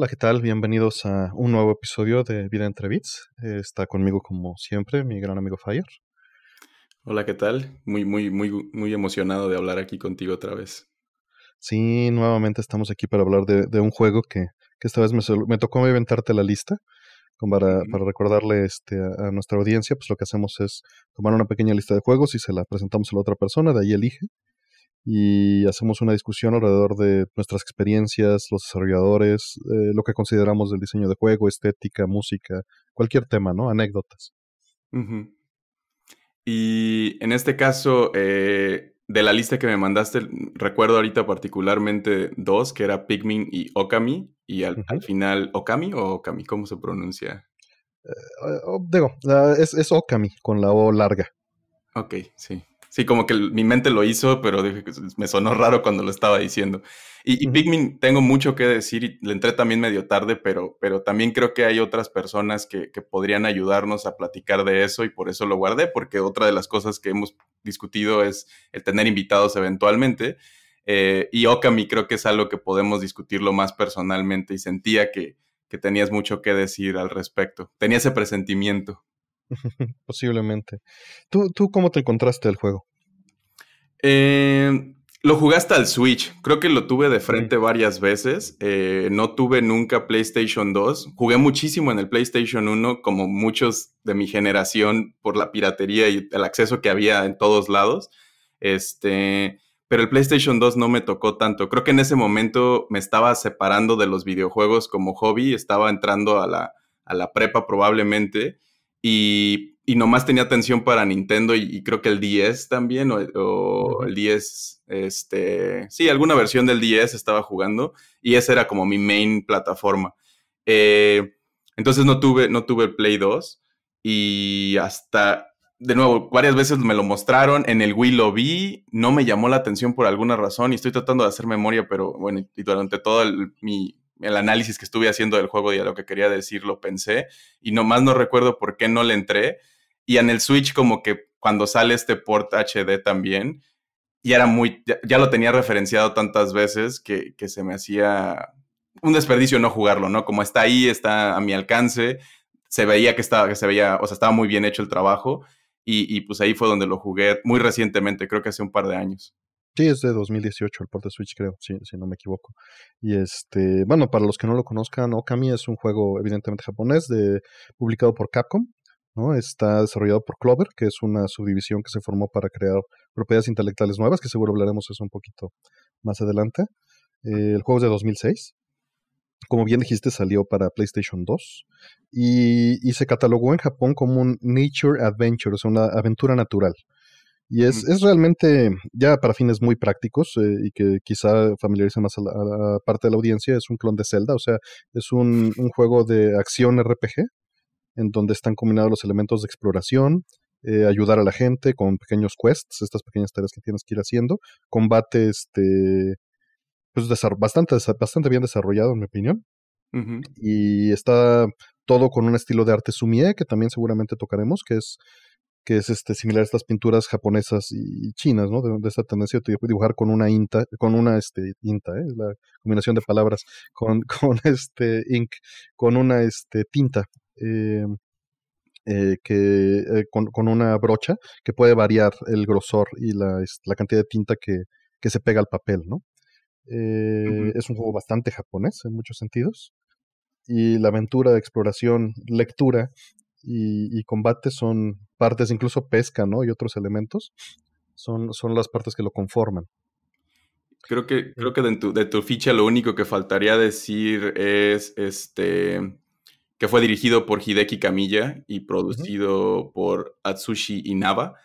Hola, ¿qué tal? Bienvenidos a un nuevo episodio de Vida entre Bits. Está conmigo, como siempre, mi gran amigo Fire. Hola, ¿qué tal? Muy, muy, muy, muy emocionado de hablar aquí contigo otra vez. Sí, nuevamente estamos aquí para hablar de, un juego que, que, esta vez me, me tocó inventarte la lista. Para, para, recordarle este, a, a, nuestra audiencia, pues lo que hacemos es tomar una pequeña lista de juegos y se la presentamos a la otra persona, de ahí elige y hacemos una discusión alrededor de nuestras experiencias, los desarrolladores, eh, lo que consideramos del diseño de juego, estética, música, cualquier tema, ¿no? Anécdotas. Y en este caso, eh, de la lista que me mandaste, recuerdo ahorita particularmente dos, que era Pikmin y Okami, y al, final, ¿Okami o Okami? ¿Cómo se pronuncia? Eh, oh, digo, ah, es, es Okami, con la O larga. Ok, sí. Sí, como que mi mente lo hizo, pero dije me sonó raro cuando lo estaba diciendo. Y, y tengo mucho que decir le entré también medio tarde, pero, pero también creo que hay otras personas que, que podrían ayudarnos a platicar de eso y por eso lo guardé, porque otra de las cosas que hemos discutido es el tener invitados eventualmente. Eh, y Okami creo que es algo que podemos discutirlo más personalmente y sentía que, que tenías mucho que decir al respecto. Tenía ese presentimiento. Posiblemente. ¿Tú, cómo te encontraste el juego? Em, lo jugaste al Switch. Creo que lo tuve de frente varias veces. Eh, no tuve nunca PlayStation 2. Jugué muchísimo en el PlayStation 1, como muchos de mi generación, por la piratería y el acceso que había en todos lados. Este. Pero el PlayStation 2 no me tocó tanto. Creo que en ese momento me estaba separando de los videojuegos como hobby. Estaba entrando a la, a la prepa probablemente y, nomás tenía atención para Nintendo y, creo que el 10 también, o, el 10, este, sí, alguna versión del 10 estaba jugando y esa era como mi main plataforma. Eh, entonces no tuve, no tuve el Play 2 y hasta de nuevo, varias veces me lo mostraron, en el Wii lo vi, no me llamó la atención por alguna razón y estoy tratando de hacer memoria, pero bueno, y durante todo mi, el análisis que estuve haciendo del juego y a lo que quería decir lo pensé y nomás no recuerdo por qué no le entré. Y en el Switch como que cuando sale este port HD también, y era muy, lo tenía referenciado tantas veces que, se me hacía un desperdicio no jugarlo, ¿no? Como está ahí, está a mi alcance, se veía que estaba, que se veía, o sea, estaba muy bien hecho el trabajo y pues ahí fue donde lo jugué muy recientemente, creo que hace un par de años. Sí, es de 2018 el port de Switch, creo, si, no me equivoco. Y este, bueno, para los que no lo conozcan, Okami es un juego evidentemente japonés, de, publicado por Capcom, ¿no? Está desarrollado por Clover, que es una subdivisión que se formó para crear propiedades intelectuales nuevas, que seguro hablaremos eso un poquito más adelante. Eh, el juego es de 2006. Como bien dijiste, salió para PlayStation 2 y, y se catalogó en Japón como un Nature Adventure, o sea, una aventura natural. Y es, es realmente, ya para fines muy prácticos eh, y que quizá familiaricen más a la, parte de la audiencia, es un clon de Zelda, o sea, es un, un juego de acción RPG, en donde están combinados los elementos de exploración, eh, ayudar a la gente con pequeños quests, estas pequeñas tareas que tienes que ir haciendo, combate este, pues bastante, bastante bien desarrollado en mi opinión. Y está todo con un estilo de arte sumie, que también seguramente tocaremos, que es que es este, similar a estas pinturas japonesas y chinas, ¿no? De, de esta tendencia de dibujar con una inta, con una este, tinta, ¿eh? la combinación de palabras, con, este ink, con una este, tinta. Eh, eh, que eh, con, una brocha que puede variar el grosor y la, cantidad de tinta que, se pega al papel, ¿no? Es un juego bastante japonés en muchos sentidos. Y la aventura, de exploración, lectura y, combate son partes, incluso pesca, ¿no? Y otros elementos, son, las partes que lo conforman. Creo que, de tu, ficha lo único que faltaría decir es este que fue dirigido por Hideki Kamiya y producido por Atsushi Inaba,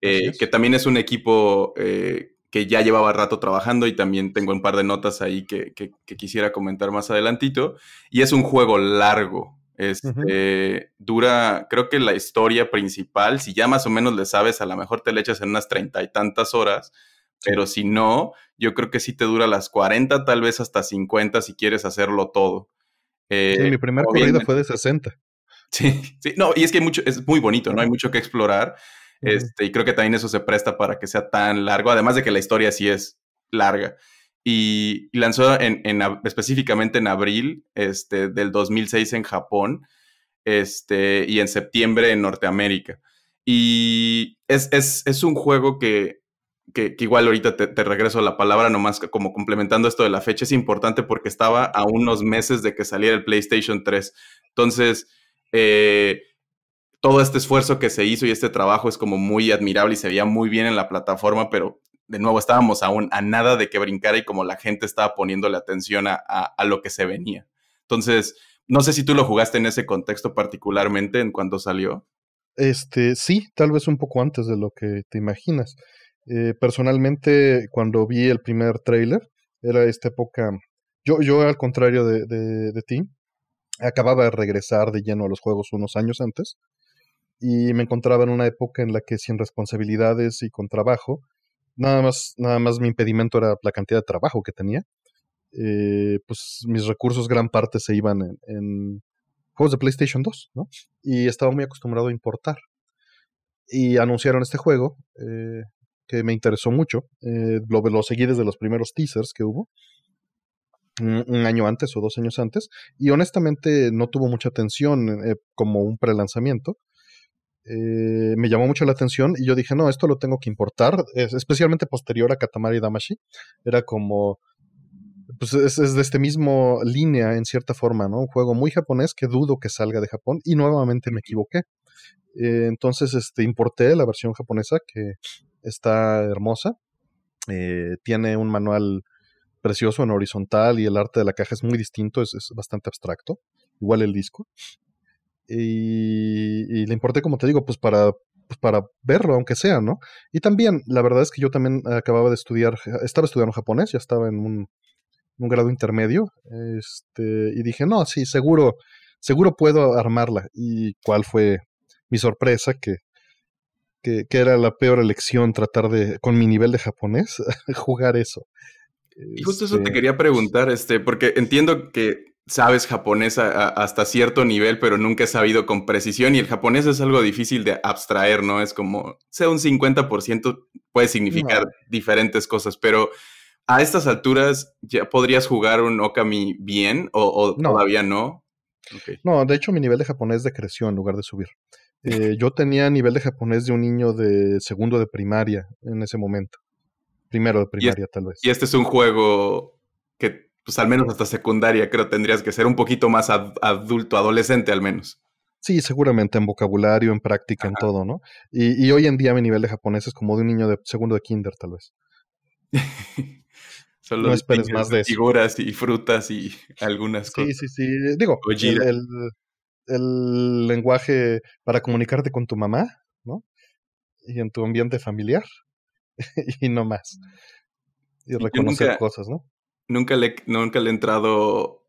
eh, que también es un equipo eh, que ya llevaba rato trabajando y también tengo un par de notas ahí que, quisiera comentar más adelantito. Y es un juego largo, este, dura, creo que la historia principal, si ya más o menos le sabes, a lo mejor te le echas en unas treinta y tantas horas, pero si no, yo creo que sí te dura las cuarenta tal vez hasta cincuenta si quieres hacerlo todo. Eh, sí, mi primer corrido fue de 60. Sí, sí, no, y es que mucho, es muy bonito, ¿no? Hay mucho que explorar. Este, y creo que también eso se presta para que sea tan largo, además de que la historia sí es larga y lanzó en, específicamente en abril este, del 2006 en Japón este, y en septiembre en Norteamérica. Y es, un juego que, igual ahorita te, regreso la palabra, nomás como complementando esto de la fecha, es importante porque estaba a unos meses de que saliera el PlayStation 3. Entonces, eh, todo este esfuerzo que se hizo y este trabajo es como muy admirable y se veía muy bien en la plataforma, pero de nuevo estábamos aún a nada de que brincara y como la gente estaba la atención a, a, lo que se venía. Entonces, no sé si tú lo jugaste en ese contexto particularmente en cuanto salió. Este, sí, tal vez un poco antes de lo que te imaginas. Eh, personalmente, cuando vi el primer trailer, era esta época. Yo, yo al contrario de, de, ti, acababa de regresar de lleno a los juegos unos años antes y me encontraba en una época en la que sin responsabilidades y con trabajo Nada más, nada más mi impedimento era la cantidad de trabajo que tenía. Eh, pues mis recursos gran parte se iban en, juegos de PlayStation 2, ¿no? Y estaba muy acostumbrado a importar. Y anunciaron este juego, eh, que me interesó mucho. Eh, lo, lo seguí desde los primeros teasers que hubo un año antes o dos años antes, y honestamente no tuvo mucha atención eh, como un prelanzamiento. Eh, me llamó mucho la atención y yo dije, no, esto lo tengo que importar, especialmente posterior a Katamari Damashi. Era como, pues es, de este mismo línea en cierta forma, ¿no? Un juego muy japonés que dudo que salga de Japón y nuevamente me equivoqué. Eh, entonces, este, importé la versión japonesa que está hermosa. Eh, tiene un manual precioso en horizontal y el arte de la caja es muy distinto, es bastante abstracto, igual el disco y, le importé, como te digo, pues para, pues, para verlo, aunque sea, ¿no? Y también, la verdad es que yo también acababa de estudiar, estaba estudiando japonés, ya estaba en un, grado intermedio, este, y dije, no, sí, seguro, seguro puedo armarla. Y cuál fue mi sorpresa, que, era la peor elección tratar de, con mi nivel de japonés, jugar eso. Y justo eso te este, quería pues preguntar, este, porque entiendo que sabes japonés hasta cierto nivel, pero nunca he sabido con precisión. Y el japonés es algo difícil de abstraer, ¿no? Es como, sea un 50%, puede significar diferentes cosas, pero a estas alturas ya podrías jugar un Okami bien o, todavía no. No, de hecho mi nivel de japonés decreció en lugar de subir. Eh, yo tenía nivel de japonés de un niño de segundo de primaria en ese momento. Primero de primaria, tal vez. Y este es un juego pues al menos hasta secundaria, creo, tendrías que ser un poquito más adulto, adolescente al menos. Sí, seguramente en vocabulario, en práctica, en todo, ¿no? Y, hoy en día mi nivel de japonés es como de un niño de segundo de kinder, tal vez. Solo más de figuras y frutas y algunas cosas. Sí, sí, sí. Eh, digo, el, lenguaje para comunicarte con tu mamá, ¿no? Y en tu ambiente familiar, y no más. Y reconocer cosas, ¿no? nunca le, nunca he entrado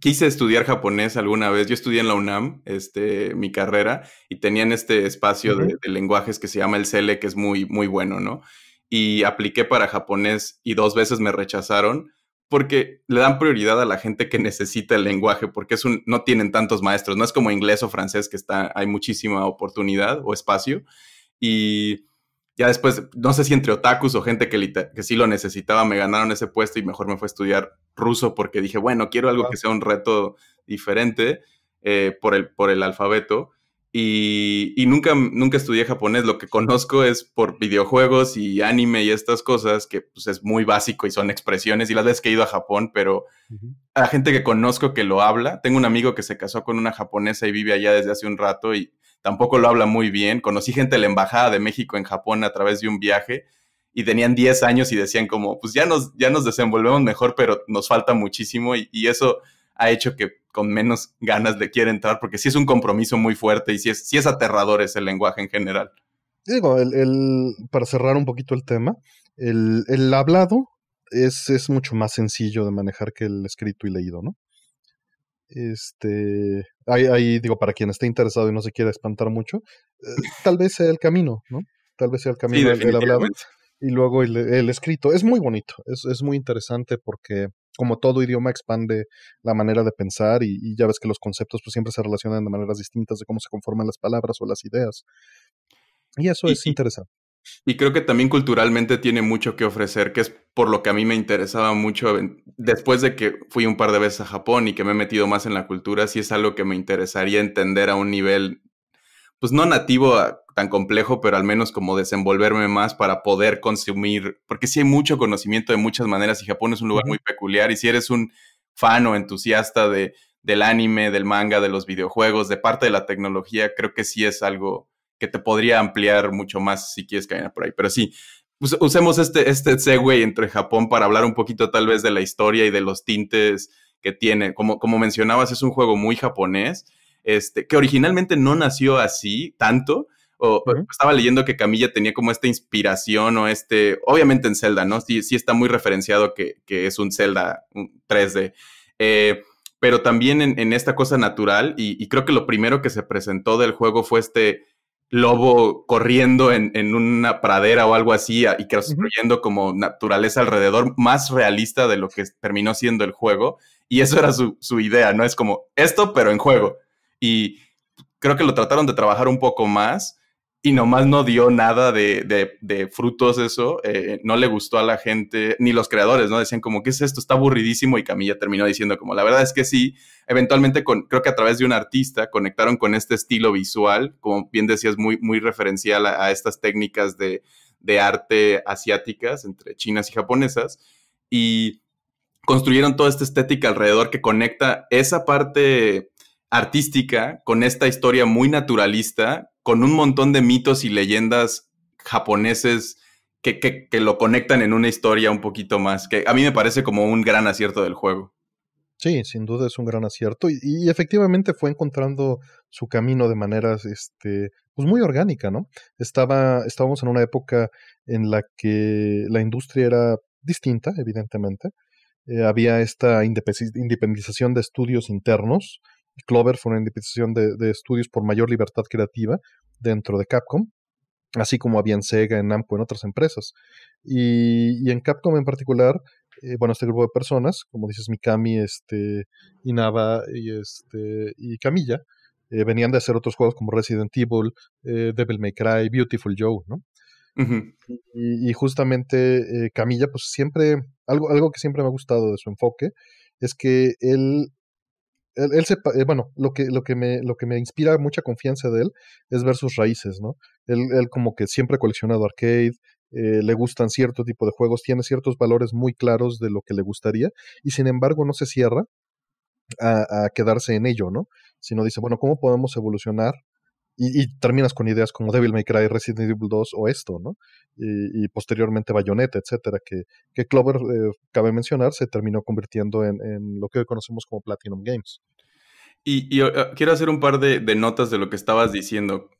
quise estudiar japonés alguna vez. Yo estudié en la UNAM, este, mi carrera, y tenían este espacio de, lenguajes que se llama el CELE, que es muy, muy bueno, ¿no? Y apliqué para japonés y dos veces me rechazaron porque le dan prioridad a la gente que necesita el lenguaje, porque es no tienen tantos maestros, no es como inglés o francés que está, hay muchísima oportunidad o espacio. Y ya después, no sé si entre otakus o gente que, sí lo necesitaba, me ganaron ese puesto y mejor me fue a estudiar ruso porque dije, bueno, quiero algo que sea un reto diferente eh, por, el, por el alfabeto. Y, nunca, nunca estudié japonés, lo que conozco es por videojuegos y anime y estas cosas, que pues, es muy básico y son expresiones. Y las veces que he ido a Japón, pero a gente que conozco que lo habla, tengo un amigo que se casó con una japonesa y vive allá desde hace un rato y tampoco lo habla muy bien. Conocí gente de la Embajada de México en Japón a través de un viaje y tenían 10 años y decían como, pues ya nos, ya nos desenvolvemos mejor, pero nos falta muchísimo y, eso ha hecho que con menos ganas le quiera entrar, porque sí es un compromiso muy fuerte y sí es, sí es aterrador ese lenguaje en general. Digo, el, para cerrar un poquito el tema, el, hablado es, es mucho más sencillo de manejar que el escrito y leído, ¿no? Este, ahí, digo, para quien esté interesado y no se quiera espantar mucho, eh, tal vez sea el camino, ¿no? Tal vez sea el camino del hablado y luego el, escrito. Es muy bonito, es, muy interesante porque como todo idioma expande la manera de pensar y, ya ves que los conceptos pues siempre se relacionan de maneras distintas de cómo se conforman las palabras o las ideas. Y eso es interesante. Y creo que también culturalmente tiene mucho que ofrecer, que es por lo que a mí me interesaba mucho después de que fui un par de veces a Japón y que me he metido más en la cultura, sí es algo que me interesaría entender a un nivel, pues no nativo ah, tan complejo, pero al menos como desenvolverme más para poder consumir, porque sí hay mucho conocimiento de muchas maneras y Japón es un lugar muy peculiar y si eres un fan o entusiasta de, del anime, del manga, de los videojuegos, de parte de la tecnología, creo que sí es algo que te podría ampliar mucho más si quieres caminar por ahí. Pero sí, usemos este, este segue entre Japón para hablar un poquito tal vez de la historia y de los tintes que tiene. Como, como mencionabas, es un juego muy japonés, este, que originalmente no nació así tanto. O, Estaba leyendo que Camilla tenía como esta inspiración o este, obviamente en Zelda, ¿no? Sí, sí está muy referenciado que, que es un Zelda 3D. Eh, pero también en, esta cosa natural, y, y creo que lo primero que se presentó del juego fue este, lobo corriendo en, una pradera o algo así y construyendo como naturaleza alrededor más realista de lo que terminó siendo el juego. Y eso era su, idea, ¿no? Es como esto, pero en juego. Y creo que lo trataron de trabajar un poco más y nomás no dio nada de, frutos eso, eh, no le gustó a la gente, ni los creadores, ¿no? Decían como, ¿qué es esto? Está aburridísimo y Camilla terminó diciendo como, la verdad es que sí, eventualmente con, creo que a través de un artista conectaron con este estilo visual, como bien decías, muy, muy referencial a, estas técnicas de, de arte asiáticas, entre chinas y japonesas, y construyeron toda esta estética alrededor que conecta esa parte artística con esta historia muy naturalista con un montón de mitos y leyendas japoneses que, que, lo conectan en una historia un poquito más, que a mí me parece como un gran acierto del juego. Sí, sin duda es un gran acierto y, efectivamente fue encontrando su camino de maneras este, pues muy orgánica, ¿no? Estaba, estábamos en una época en la que la industria era distinta, evidentemente. Eh, había esta independización de estudios internos, Clover fue una independencia de, estudios por mayor libertad creativa dentro de Capcom, así como había en Sega, en Namco, en otras empresas. Y, en Capcom en particular, eh, bueno, este grupo de personas, como dices Mikami, este, Inaba y, este, y Camilla, eh, venían de hacer otros juegos como Resident Evil, eh, Devil May Cry, Beautiful Joe, ¿no? y, y, justamente Camilla, pues siempre, algo, algo que siempre me ha gustado de su enfoque, es que él él, se, eh, bueno, lo que, lo, que me, lo que me inspira mucha confianza de él es ver sus raíces, ¿no? Él, como que siempre ha coleccionado arcade, eh, le gustan cierto tipo de juegos, tiene ciertos valores muy claros de lo que le gustaría y sin embargo no se cierra a, a quedarse en ello, ¿no? Sino dice, bueno, ¿cómo podemos evolucionar y, terminas con ideas como Devil May Cry, Resident Evil 2 o esto, ¿no? Y, posteriormente Bayonetta, etcétera, que, que Clover, eh, cabe mencionar, se terminó convirtiendo en, lo que hoy conocemos como Platinum Games. Y, ah, quiero hacer un par de, notas de lo que estabas diciendo.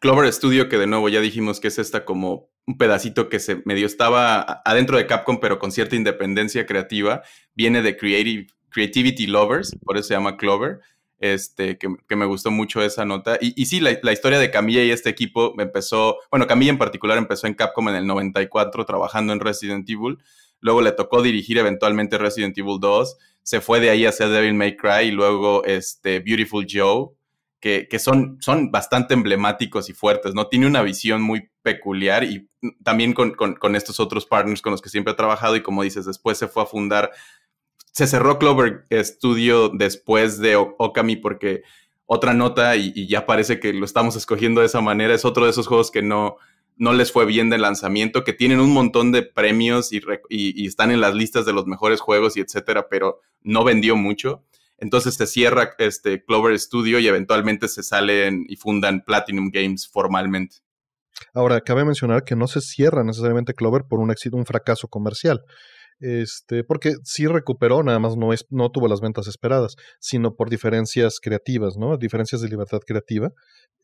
Clover Studio, que de nuevo ya dijimos que es esta como un pedacito que se medio estaba adentro de Capcom, pero con cierta independencia creativa, viene de Creative, Creativity Lovers, por eso se llama Clover este, que, me gustó mucho esa nota. Y, sí, la, historia de Camilla y este equipo empezó, bueno, Camilla en particular empezó en Capcom en el 94 trabajando en Resident Evil, luego le tocó dirigir eventualmente Resident Evil 2, se fue de ahí hacia Devil May Cry y luego este, Beautiful Joe, que, son, son, bastante emblemáticos y fuertes, ¿no? Tiene una visión muy peculiar y también con, con estos otros partners con los que siempre ha trabajado y como dices, después se fue a fundar se cerró Clover Studio después de Okami porque otra nota y, ya parece que lo estamos escogiendo de esa manera. Es otro de esos juegos que no, no les fue bien de lanzamiento, que tienen un montón de premios y, están en las listas de los mejores juegos y etcétera, pero no vendió mucho. Entonces se cierra este Clover Studio y eventualmente se salen y fundan Platinum Games formalmente. Ahora, cabe mencionar que no se cierra necesariamente Clover por un éxito, un fracaso comercial. Este, porque sí recuperó, nada más no, es, no tuvo las ventas esperadas, sino por diferencias creativas, ¿no? Diferencias de libertad creativa,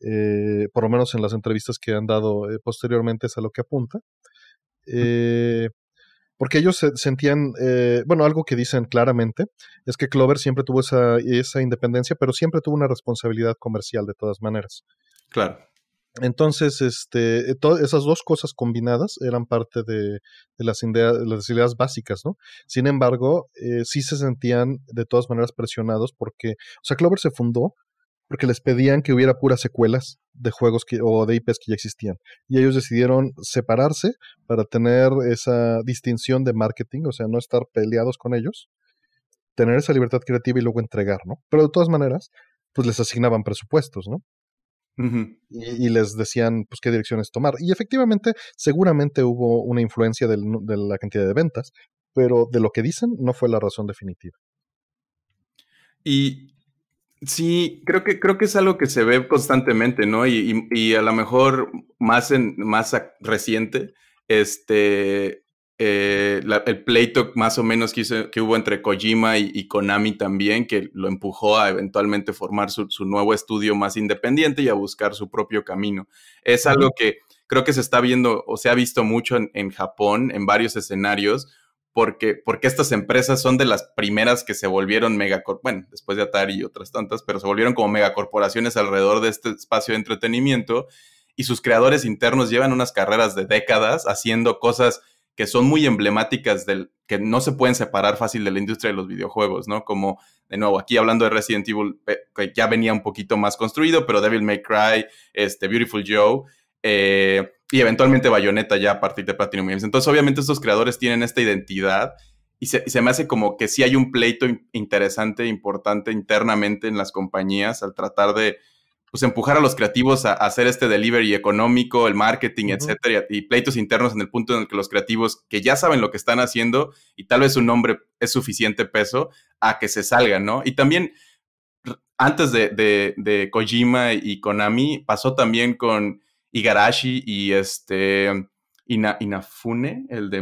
eh, por lo menos en las entrevistas que han dado eh, posteriormente es a lo que apunta. Eh, porque ellos se, sentían, bueno, algo que dicen claramente es que Clover siempre tuvo esa, esa independencia, pero siempre tuvo una responsabilidad comercial de todas maneras. Claro. Entonces, este, esas dos cosas combinadas eran parte de, las, las, ideas básicas, ¿no? Sin embargo, eh, sí se sentían de todas maneras presionados porque, o sea, Clover se fundó porque les pedían que hubiera puras secuelas de juegos que, o de IPs que ya existían. Y ellos decidieron separarse para tener esa distinción de marketing, o sea, no estar peleados con ellos, tener esa libertad creativa y luego entregar, ¿no? Pero de todas maneras, pues les asignaban presupuestos, ¿no? y, les decían pues qué direcciones tomar. Y efectivamente, seguramente hubo una influencia de la cantidad de ventas, pero de lo que dicen no fue la razón definitiva. Y sí, creo que, creo que es algo que se ve constantemente, ¿no? Y, a lo mejor más, en, más reciente, este, eh, la, el pleito más o menos que, hubo entre Kojima y, Konami también, que lo empujó a eventualmente formar su, nuevo estudio más independiente y a buscar su propio camino. Es algo que creo que se está viendo o se ha visto mucho en, Japón, en varios escenarios, porque, porque estas empresas son de las primeras que se volvieron megacorporaciones, bueno, después de Atari y otras tantas, pero se volvieron como megacorporaciones alrededor de este espacio de entretenimiento y sus creadores internos llevan unas carreras de décadas haciendo cosas que son muy emblemáticas del que no se pueden separar fácil de la industria de los videojuegos, ¿no? Como de nuevo aquí hablando de Resident Evil eh, que ya venía un poquito más construido, pero Devil May Cry, este Beautiful Joe eh, y eventualmente Bayonetta ya a partir de Platinum Games. Entonces obviamente estos creadores tienen esta identidad y se, y se, me hace como que sí hay un pleito interesante, importante internamente en las compañías al tratar de pues empujar a los creativos a, hacer este delivery económico, el marketing, etcétera, y, pleitos internos en el punto en el que los creativos que ya saben lo que están haciendo y tal vez su nombre es suficiente peso a que se salgan, ¿no? Y también antes de, de, de Kojima y Konami pasó también con Igarashi y este Inafune, el de,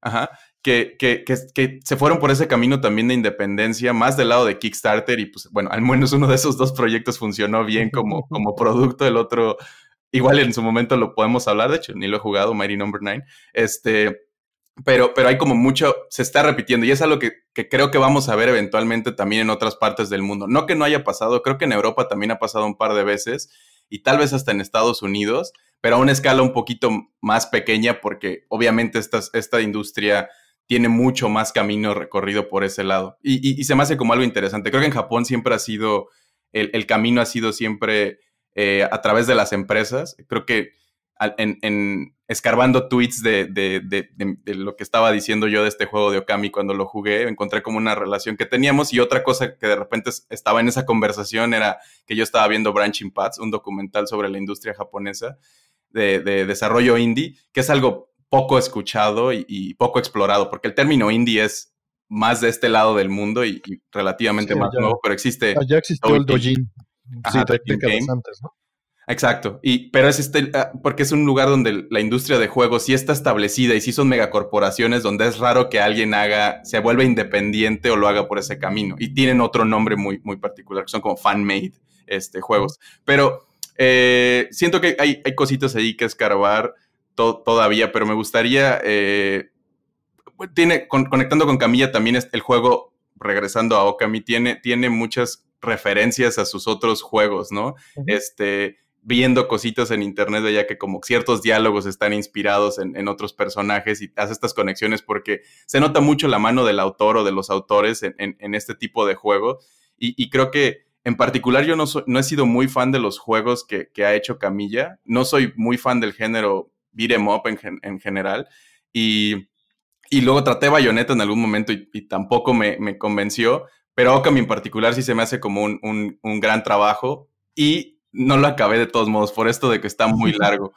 Ajá que, que, que, se fueron por ese camino también de independencia, más del lado de Kickstarter y pues bueno, al menos uno de esos dos proyectos funcionó bien como, como producto, el otro igual en su momento lo podemos hablar, de hecho, ni lo he jugado, Mighty Number Nine 9, este, pero, pero hay como mucho, se está repitiendo y es algo que, que creo que vamos a ver eventualmente también en otras partes del mundo. No que no haya pasado, creo que en Europa también ha pasado un par de veces y tal vez hasta en Estados Unidos, pero a una escala un poquito más pequeña porque obviamente esta, esta industria tiene mucho más camino recorrido por ese lado. Y, se me hace como algo interesante. Creo que en Japón siempre ha sido, el, camino ha sido siempre eh, a través de las empresas. Creo que en, escarbando tweets de, de, lo que estaba diciendo yo de este juego de Okami cuando lo jugué, encontré como una relación que teníamos y otra cosa que de repente estaba en esa conversación era que yo estaba viendo Branching Paths, un documental sobre la industria japonesa de, desarrollo indie, que es algo poco escuchado y, poco explorado, porque el término indie es más de este lado del mundo y, relativamente más nuevo, pero existe. Ah, ya existió el Dojin. antes, ¿no? Exacto, y, pero es este, ah, porque es un lugar donde la industria de juegos sí está establecida y sí son megacorporaciones donde es raro que alguien haga, se vuelva independiente o lo haga por ese camino. Y tienen otro nombre muy, muy particular, que son como fan-made este, juegos. Pero eh, siento que hay, hay cositas ahí que escarbar todavía, pero me gustaría, eh, tiene, conectando con Camilla también el juego, regresando a Okami, tiene, tiene muchas referencias a sus otros juegos, ¿no? Este, viendo cositas en internet, ya que como ciertos diálogos están inspirados en, otros personajes y hace estas conexiones porque se nota mucho la mano del autor o de los autores en, este tipo de juego. Y, creo que en particular yo no, no he sido muy fan de los juegos que, ha hecho Camilla, no soy muy fan del género em up en, general. Y, luego traté Bayonetta en algún momento y, tampoco me, convenció, pero Okami en particular sí se me hace como un, gran trabajo y no lo acabé de todos modos por esto de que está muy largo.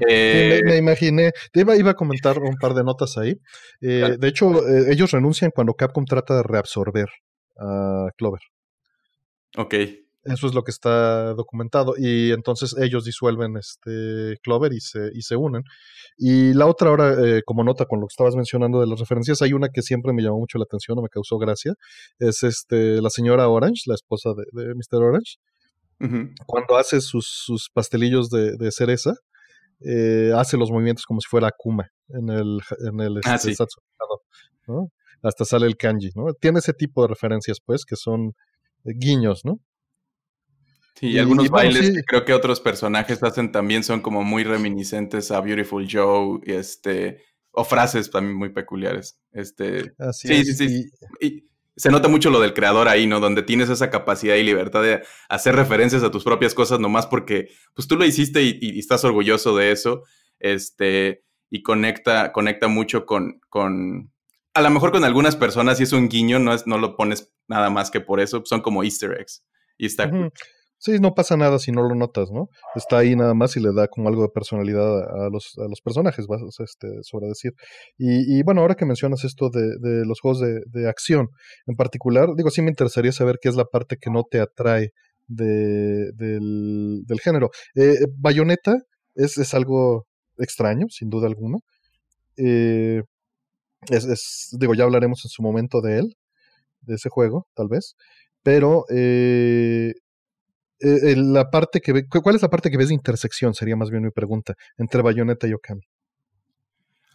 me, eh, imaginé, iba, iba, a comentar un par de notas ahí. Eh, de hecho, eh, ellos renuncian cuando Capcom trata de reabsorber a Clover. Ok. Eso es lo que está documentado. Y entonces ellos disuelven este Clover y se, y se unen. Y la otra ahora, eh, como nota con lo que estabas mencionando de las referencias, hay una que siempre me llamó mucho la atención o me causó gracia. Es este la señora Orange, la esposa de, Mr. Orange. Cuando hace sus, sus pastelillos de, cereza, eh, hace los movimientos como si fuera Akuma en el, en el ah, este, ¿no? Hasta sale el kanji, ¿no? Tiene ese tipo de referencias, pues, que son eh, guiños, ¿no? y, algunos bailes que creo que otros personajes hacen también son como muy reminiscentes a Beautiful Joe, este, o frases también muy peculiares. Este, Así sí, sí, sí, y... se nota mucho lo del creador ahí, ¿no? Donde tienes esa capacidad y libertad de hacer referencias a tus propias cosas nomás porque pues tú lo hiciste y, estás orgulloso de eso. Este, y conecta, conecta mucho con, con, a lo mejor con algunas personas y es un guiño, no, es, no lo pones nada más que por eso, son como easter eggs. Y está... Sí, no pasa nada si no lo notas, ¿no? Está ahí nada más y le da como algo de personalidad a los, personajes, vas a sobre este, decir. Y, bueno, ahora que mencionas esto de, los juegos de, acción en particular, digo, sí me interesaría saber qué es la parte que no te atrae del, género. Eh, Bayonetta es, algo extraño, sin duda alguna. Eh, es, digo, ya hablaremos en su momento de él, de ese juego, tal vez. Pero eh, eh, la parte que ¿cuál es la parte que ves de intersección? Sería más bien mi pregunta, entre Bayonetta y Okami.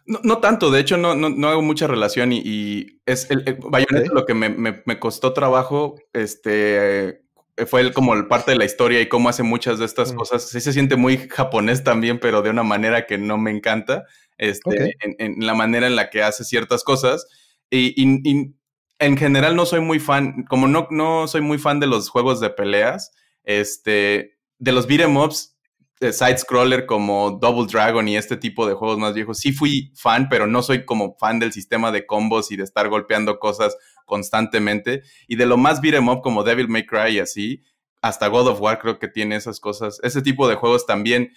No, no tanto, de hecho no, no, no hago mucha relación y, y es el, eh, Bayonetta lo que me, me, me, costó trabajo, este, eh, fue el, como el parte de la historia y cómo hace muchas de estas mm. cosas. Sí se siente muy japonés también, pero de una manera que no me encanta, este, en, la manera en la que hace ciertas cosas. y, y, y en general no soy muy fan, como no, no soy muy fan de los juegos de peleas, este, de los beat'em ups, eh, side scroller como Double Dragon y este tipo de juegos más viejos. Sí fui fan, pero no soy como fan del sistema de combos y de estar golpeando cosas constantemente. Y de lo más beat'em up como Devil May Cry y así, hasta God of War creo que tiene esas cosas. Ese tipo de juegos también.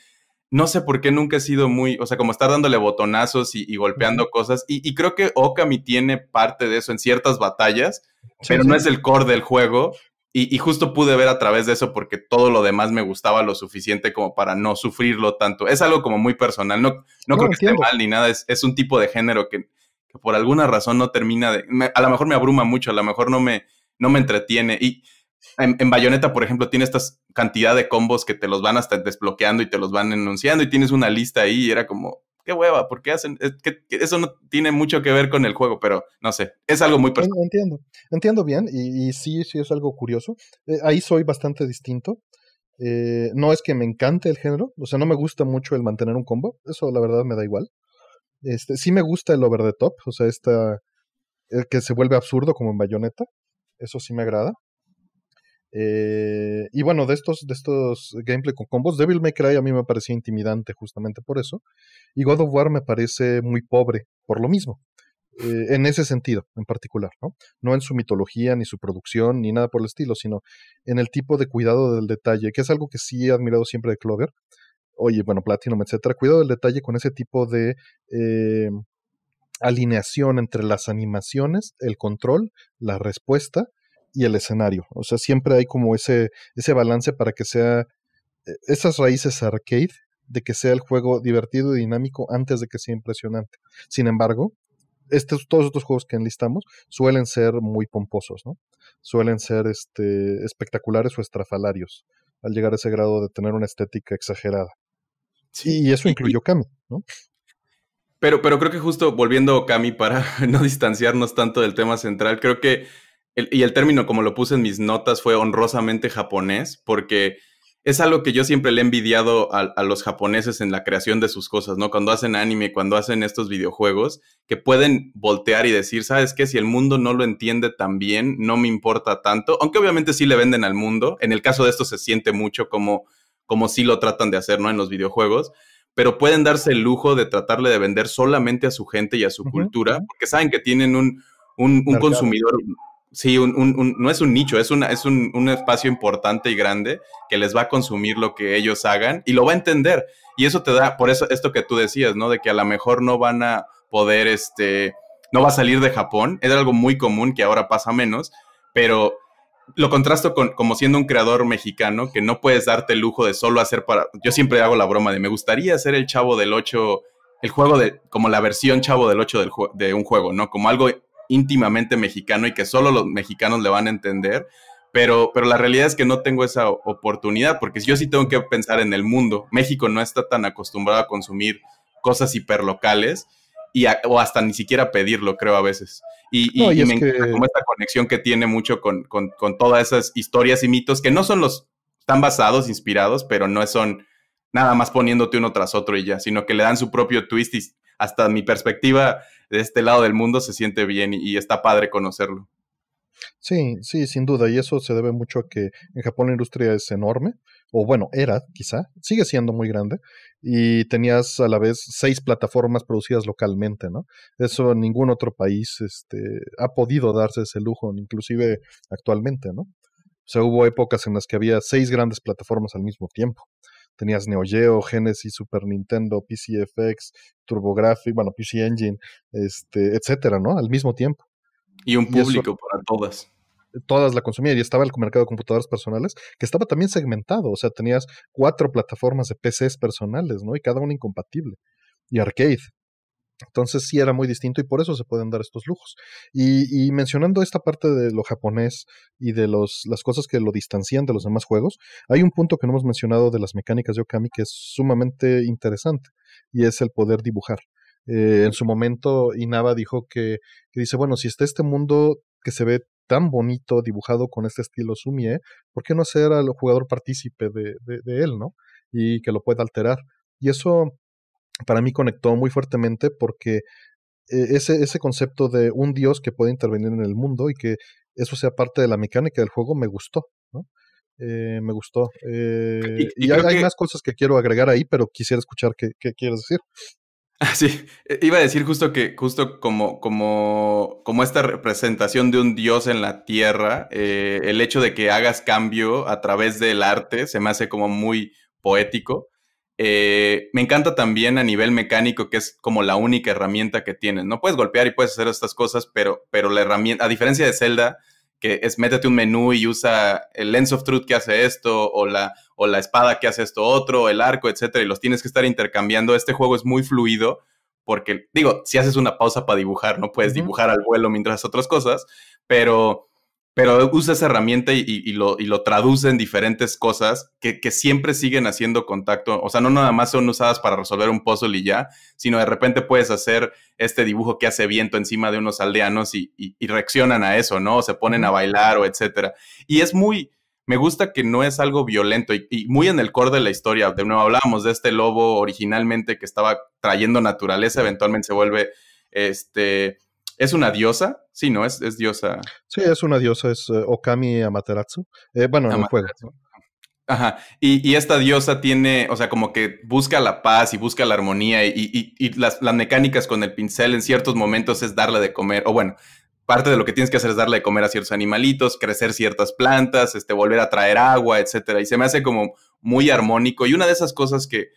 No sé por qué nunca he sido muy, o sea, como estar dándole botonazos y, golpeando cosas. Y, creo que Okami tiene parte de eso en ciertas batallas, pero no es el core del juego. Y, justo pude ver a través de eso porque todo lo demás me gustaba lo suficiente como para no sufrirlo tanto. Es algo como muy personal, no, no, creo que esté mal ni nada, es, es, un tipo de género que, por alguna razón no termina de... a lo mejor me abruma mucho, a lo mejor no me, no me entretiene. Y en, en, Bayonetta, por ejemplo, tiene esta cantidad de combos que te los van hasta desbloqueando y te los van enunciando y tienes una lista ahí y era como, qué hueva, ¿por qué hacen? eso no tiene mucho que ver con el juego, pero no sé, es algo muy personal. Entiendo, entiendo bien, y, sí, sí es algo curioso. Eh, ahí soy bastante distinto. Eh, no es que me encante el género, o sea, no me gusta mucho el mantener un combo, eso la verdad me da igual. Este, sí me gusta el over the top, o sea, esta, el que se vuelve absurdo como en bayoneta. eso sí me agrada. Eh, y bueno, de estos, de estos gameplay con combos, Devil May Cry a mí me parecía intimidante justamente por eso. Y God of War me parece muy pobre por lo mismo. Eh, en ese sentido, en particular, ¿no? en su mitología, ni su producción, ni nada por el estilo, sino en el tipo de cuidado del detalle, que es algo que sí he admirado siempre de Clover. Oye, bueno, Platinum, etcétera. Cuidado del detalle con ese tipo de. Eh, alineación entre las animaciones, el control, la respuesta y el escenario. O sea, siempre hay como ese, ese balance para que sea eh, esas raíces arcade, de que sea el juego divertido y dinámico antes de que sea impresionante. Sin embargo, estos, todos estos juegos que enlistamos suelen ser muy pomposos, ¿no? Suelen ser este, espectaculares o estrafalarios al llegar a ese grado de tener una estética exagerada. Sí, y eso incluyó Kami, ¿no? Pero, pero creo que justo volviendo, a Cami, para no distanciarnos tanto del tema central, creo que y el término, como lo puse en mis notas, fue honrosamente japonés, porque es algo que yo siempre le he envidiado a, los japoneses en la creación de sus cosas, ¿no? Cuando hacen anime, cuando hacen estos videojuegos, que pueden voltear y decir, ¿sabes qué? Si el mundo no lo entiende tan bien, no me importa tanto, aunque obviamente sí le venden al mundo. En el caso de esto se siente mucho como, como sí lo tratan de hacer, ¿no? En los videojuegos, pero pueden darse el lujo de tratarle de vender solamente a su gente y a su cultura, porque saben que tienen un, un consumidor Sí, un, no es un nicho, es, una, es un, espacio importante y grande que les va a consumir lo que ellos hagan y lo va a entender. Y eso te da, por eso esto que tú decías, ¿no? De que a lo mejor no van a poder, este, no va a salir de Japón. Era algo muy común que ahora pasa menos, pero lo contrasto con como siendo un creador mexicano que no puedes darte el lujo de solo hacer para... Yo siempre hago la broma de me gustaría hacer el chavo del 8 el juego de, como la versión chavo del 8 del de un juego, ¿no? Como algo íntimamente mexicano y que solo los mexicanos le van a entender, pero, pero la realidad es que no tengo esa oportunidad, porque yo sí tengo que pensar en el mundo. México no está tan acostumbrado a consumir cosas hiperlocales. Y o hasta ni siquiera pedirlo, creo, a veces. Y, me como esta conexión que tiene mucho con, con, con, todas esas historias y mitos que no son los tan basados, inspirados, pero no son nada más poniéndote uno tras otro y ya, sino que le dan su propio twist y hasta mi perspectiva de este lado del mundo se siente bien y, está padre conocerlo. Sí, sí, sin duda, y eso se debe mucho a que en Japón la industria es enorme, o bueno, era quizá, sigue siendo muy grande, y tenías a la vez seis plataformas producidas localmente, ¿no? Eso ningún otro país este, ha podido darse ese lujo, inclusive actualmente, ¿no? O sea, hubo épocas en las que había seis grandes plataformas al mismo tiempo tenías Neo Geo, Genesis, Super Nintendo, PCFX, TurboGrafx, bueno, PC Engine, este, etcétera, ¿no? Al mismo tiempo. Y un público para todas. Todas la consumía. y estaba el mercado de computadoras personales, que estaba también segmentado, o sea, tenías cuatro plataformas de PCs personales, ¿no? Y cada una incompatible. Y arcade, entonces sí era muy distinto y por eso se pueden dar estos lujos. Y, mencionando esta parte de lo japonés y de los, las cosas que lo distancian de los demás juegos, hay un punto que no hemos mencionado de las mecánicas de Okami que es sumamente interesante y es el poder dibujar. Eh, en su momento Inaba dijo que, que dice, bueno, si está este mundo que se ve tan bonito dibujado con este estilo Sumie, ¿por qué no hacer al jugador partícipe de, de él, no? Y que lo pueda alterar. Y eso para mí conectó muy fuertemente porque eh, ese, ese concepto de un dios que puede intervenir en el mundo y que eso sea parte de la mecánica del juego me gustó, ¿no? Eh, me gustó. y, eh, hay, más cosas que quiero agregar ahí, pero quisiera escuchar qué, qué quieres decir. Ah, sí, iba a decir justo que, justo como, como, como esta representación de un dios en la tierra, el hecho de que hagas cambio a través del arte se me hace como muy poético. Eh, me encanta también a nivel mecánico, que es como la única herramienta que tienes. No puedes golpear y puedes hacer estas cosas, pero, pero la herramienta, a diferencia de Zelda, que es métete un menú y usa el Lens of Truth que hace esto, o la, o la espada que hace esto otro, el arco, etcétera, y los tienes que estar intercambiando. Este juego es muy fluido, porque, digo, si haces una pausa para dibujar, no puedes dibujar al vuelo mientras otras cosas, pero pero usa esa herramienta y, lo, traduce en diferentes cosas que, que, siempre siguen haciendo contacto. O sea, no nada más son usadas para resolver un puzzle y ya, sino de repente puedes hacer este dibujo que hace viento encima de unos aldeanos y, reaccionan a eso, ¿no? O se ponen a bailar o etcétera. Y es muy, me gusta que no es algo violento y, muy en el core de la historia. De nuevo, hablábamos de este lobo originalmente que estaba trayendo naturaleza, eventualmente se vuelve este ¿Es una diosa? Sí, ¿no? Es, diosa. Sí, es una diosa, es eh, Okami Amaterasu. Eh, bueno, no Ajá. Y, esta diosa tiene, o sea, como que busca la paz y busca la armonía y, las, mecánicas con el pincel en ciertos momentos es darle de comer, o bueno, parte de lo que tienes que hacer es darle de comer a ciertos animalitos, crecer ciertas plantas, este, volver a traer agua, etcétera. Y se me hace como muy armónico. Y una de esas cosas que,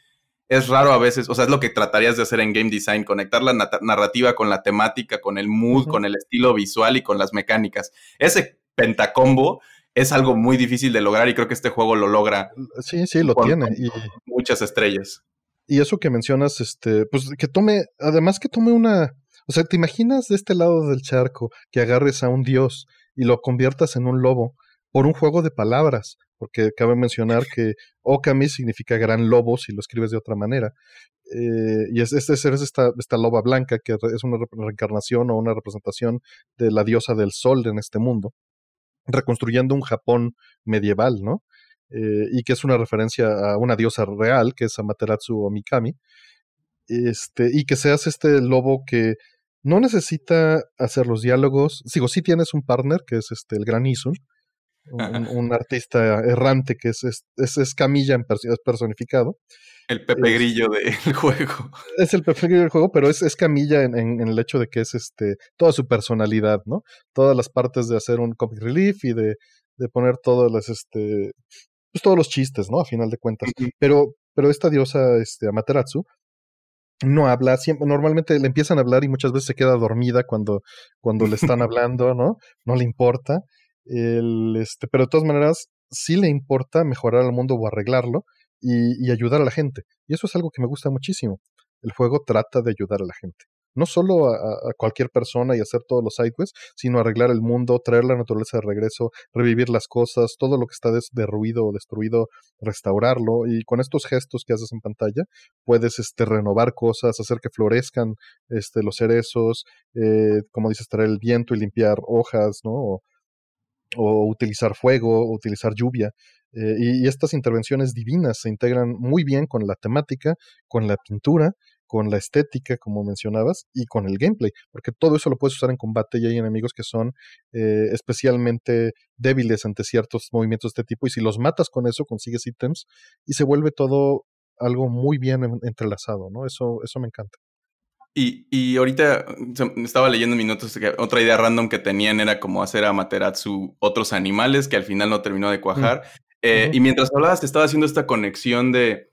es raro a veces, o sea, es lo que tratarías de hacer en game design, conectar la narrativa con la temática, con el mood, con el estilo visual y con las mecánicas. Ese pentacombo es algo muy difícil de lograr y creo que este juego lo logra. Sí, sí, lo tiene. y, muchas estrellas. Y eso que mencionas, este, pues que tome, además que tome una, o sea, ¿te imaginas de este lado del charco que agarres a un dios y lo conviertas en un lobo por un juego de palabras, porque cabe mencionar que Okami significa gran lobo si lo escribes de otra manera. Eh, y es, este es esta, loba blanca que es una reencarnación o una representación de la diosa del sol en este mundo, reconstruyendo un Japón medieval, ¿no? Eh, y que es una referencia a una diosa real, que es Amaterasu Omikami, este, y que seas este lobo que no necesita hacer los diálogos, sigo, si tienes un partner, que es este, el gran Isun, un, artista errante que es, es, Camilla en es personificado. El Pepe Grillo del juego. Es el Pepe Grillo del juego, pero es, es Camilla en, el hecho de que es este toda su personalidad, ¿no? Todas las partes de hacer un comic relief y de, de poner todas las, este, pues todos los chistes, ¿no? A final de cuentas. Pero, pero esta diosa, este, Amaterasu, no habla, siempre, normalmente le empiezan a hablar y muchas veces se queda dormida cuando, cuando le están hablando, ¿no? No le importa. El, este, pero de todas maneras, sí le importa mejorar el mundo o arreglarlo y, ayudar a la gente. Y eso es algo que me gusta muchísimo. El juego trata de ayudar a la gente no solo a, cualquier persona y hacer todos los sidequests, sino arreglar el mundo, traer la naturaleza de regreso, revivir las cosas, todo lo que está derruido o destruido, restaurarlo. Y con estos gestos que haces en pantalla, puedes este, renovar cosas, hacer que florezcan este, los cerezos, eh, como dices, traer el viento y limpiar hojas, ¿no? o utilizar fuego, o utilizar lluvia. Eh, y, estas intervenciones divinas se integran muy bien con la temática, con la pintura, con la estética, como mencionabas, y con el gameplay, porque todo eso lo puedes usar en combate y hay enemigos que son eh, especialmente débiles ante ciertos movimientos de este tipo, y si los matas con eso, consigues ítems y se vuelve todo algo muy bien entrelazado, ¿no? Eso, eso me encanta. Y, y ahorita mm, estaba leyendo minutos que otra idea random que tenían era como hacer a Materatsu otros animales que al final no terminó de mm. cuajar. Eh, y mientras hablabas, te estaba haciendo esta conexión de.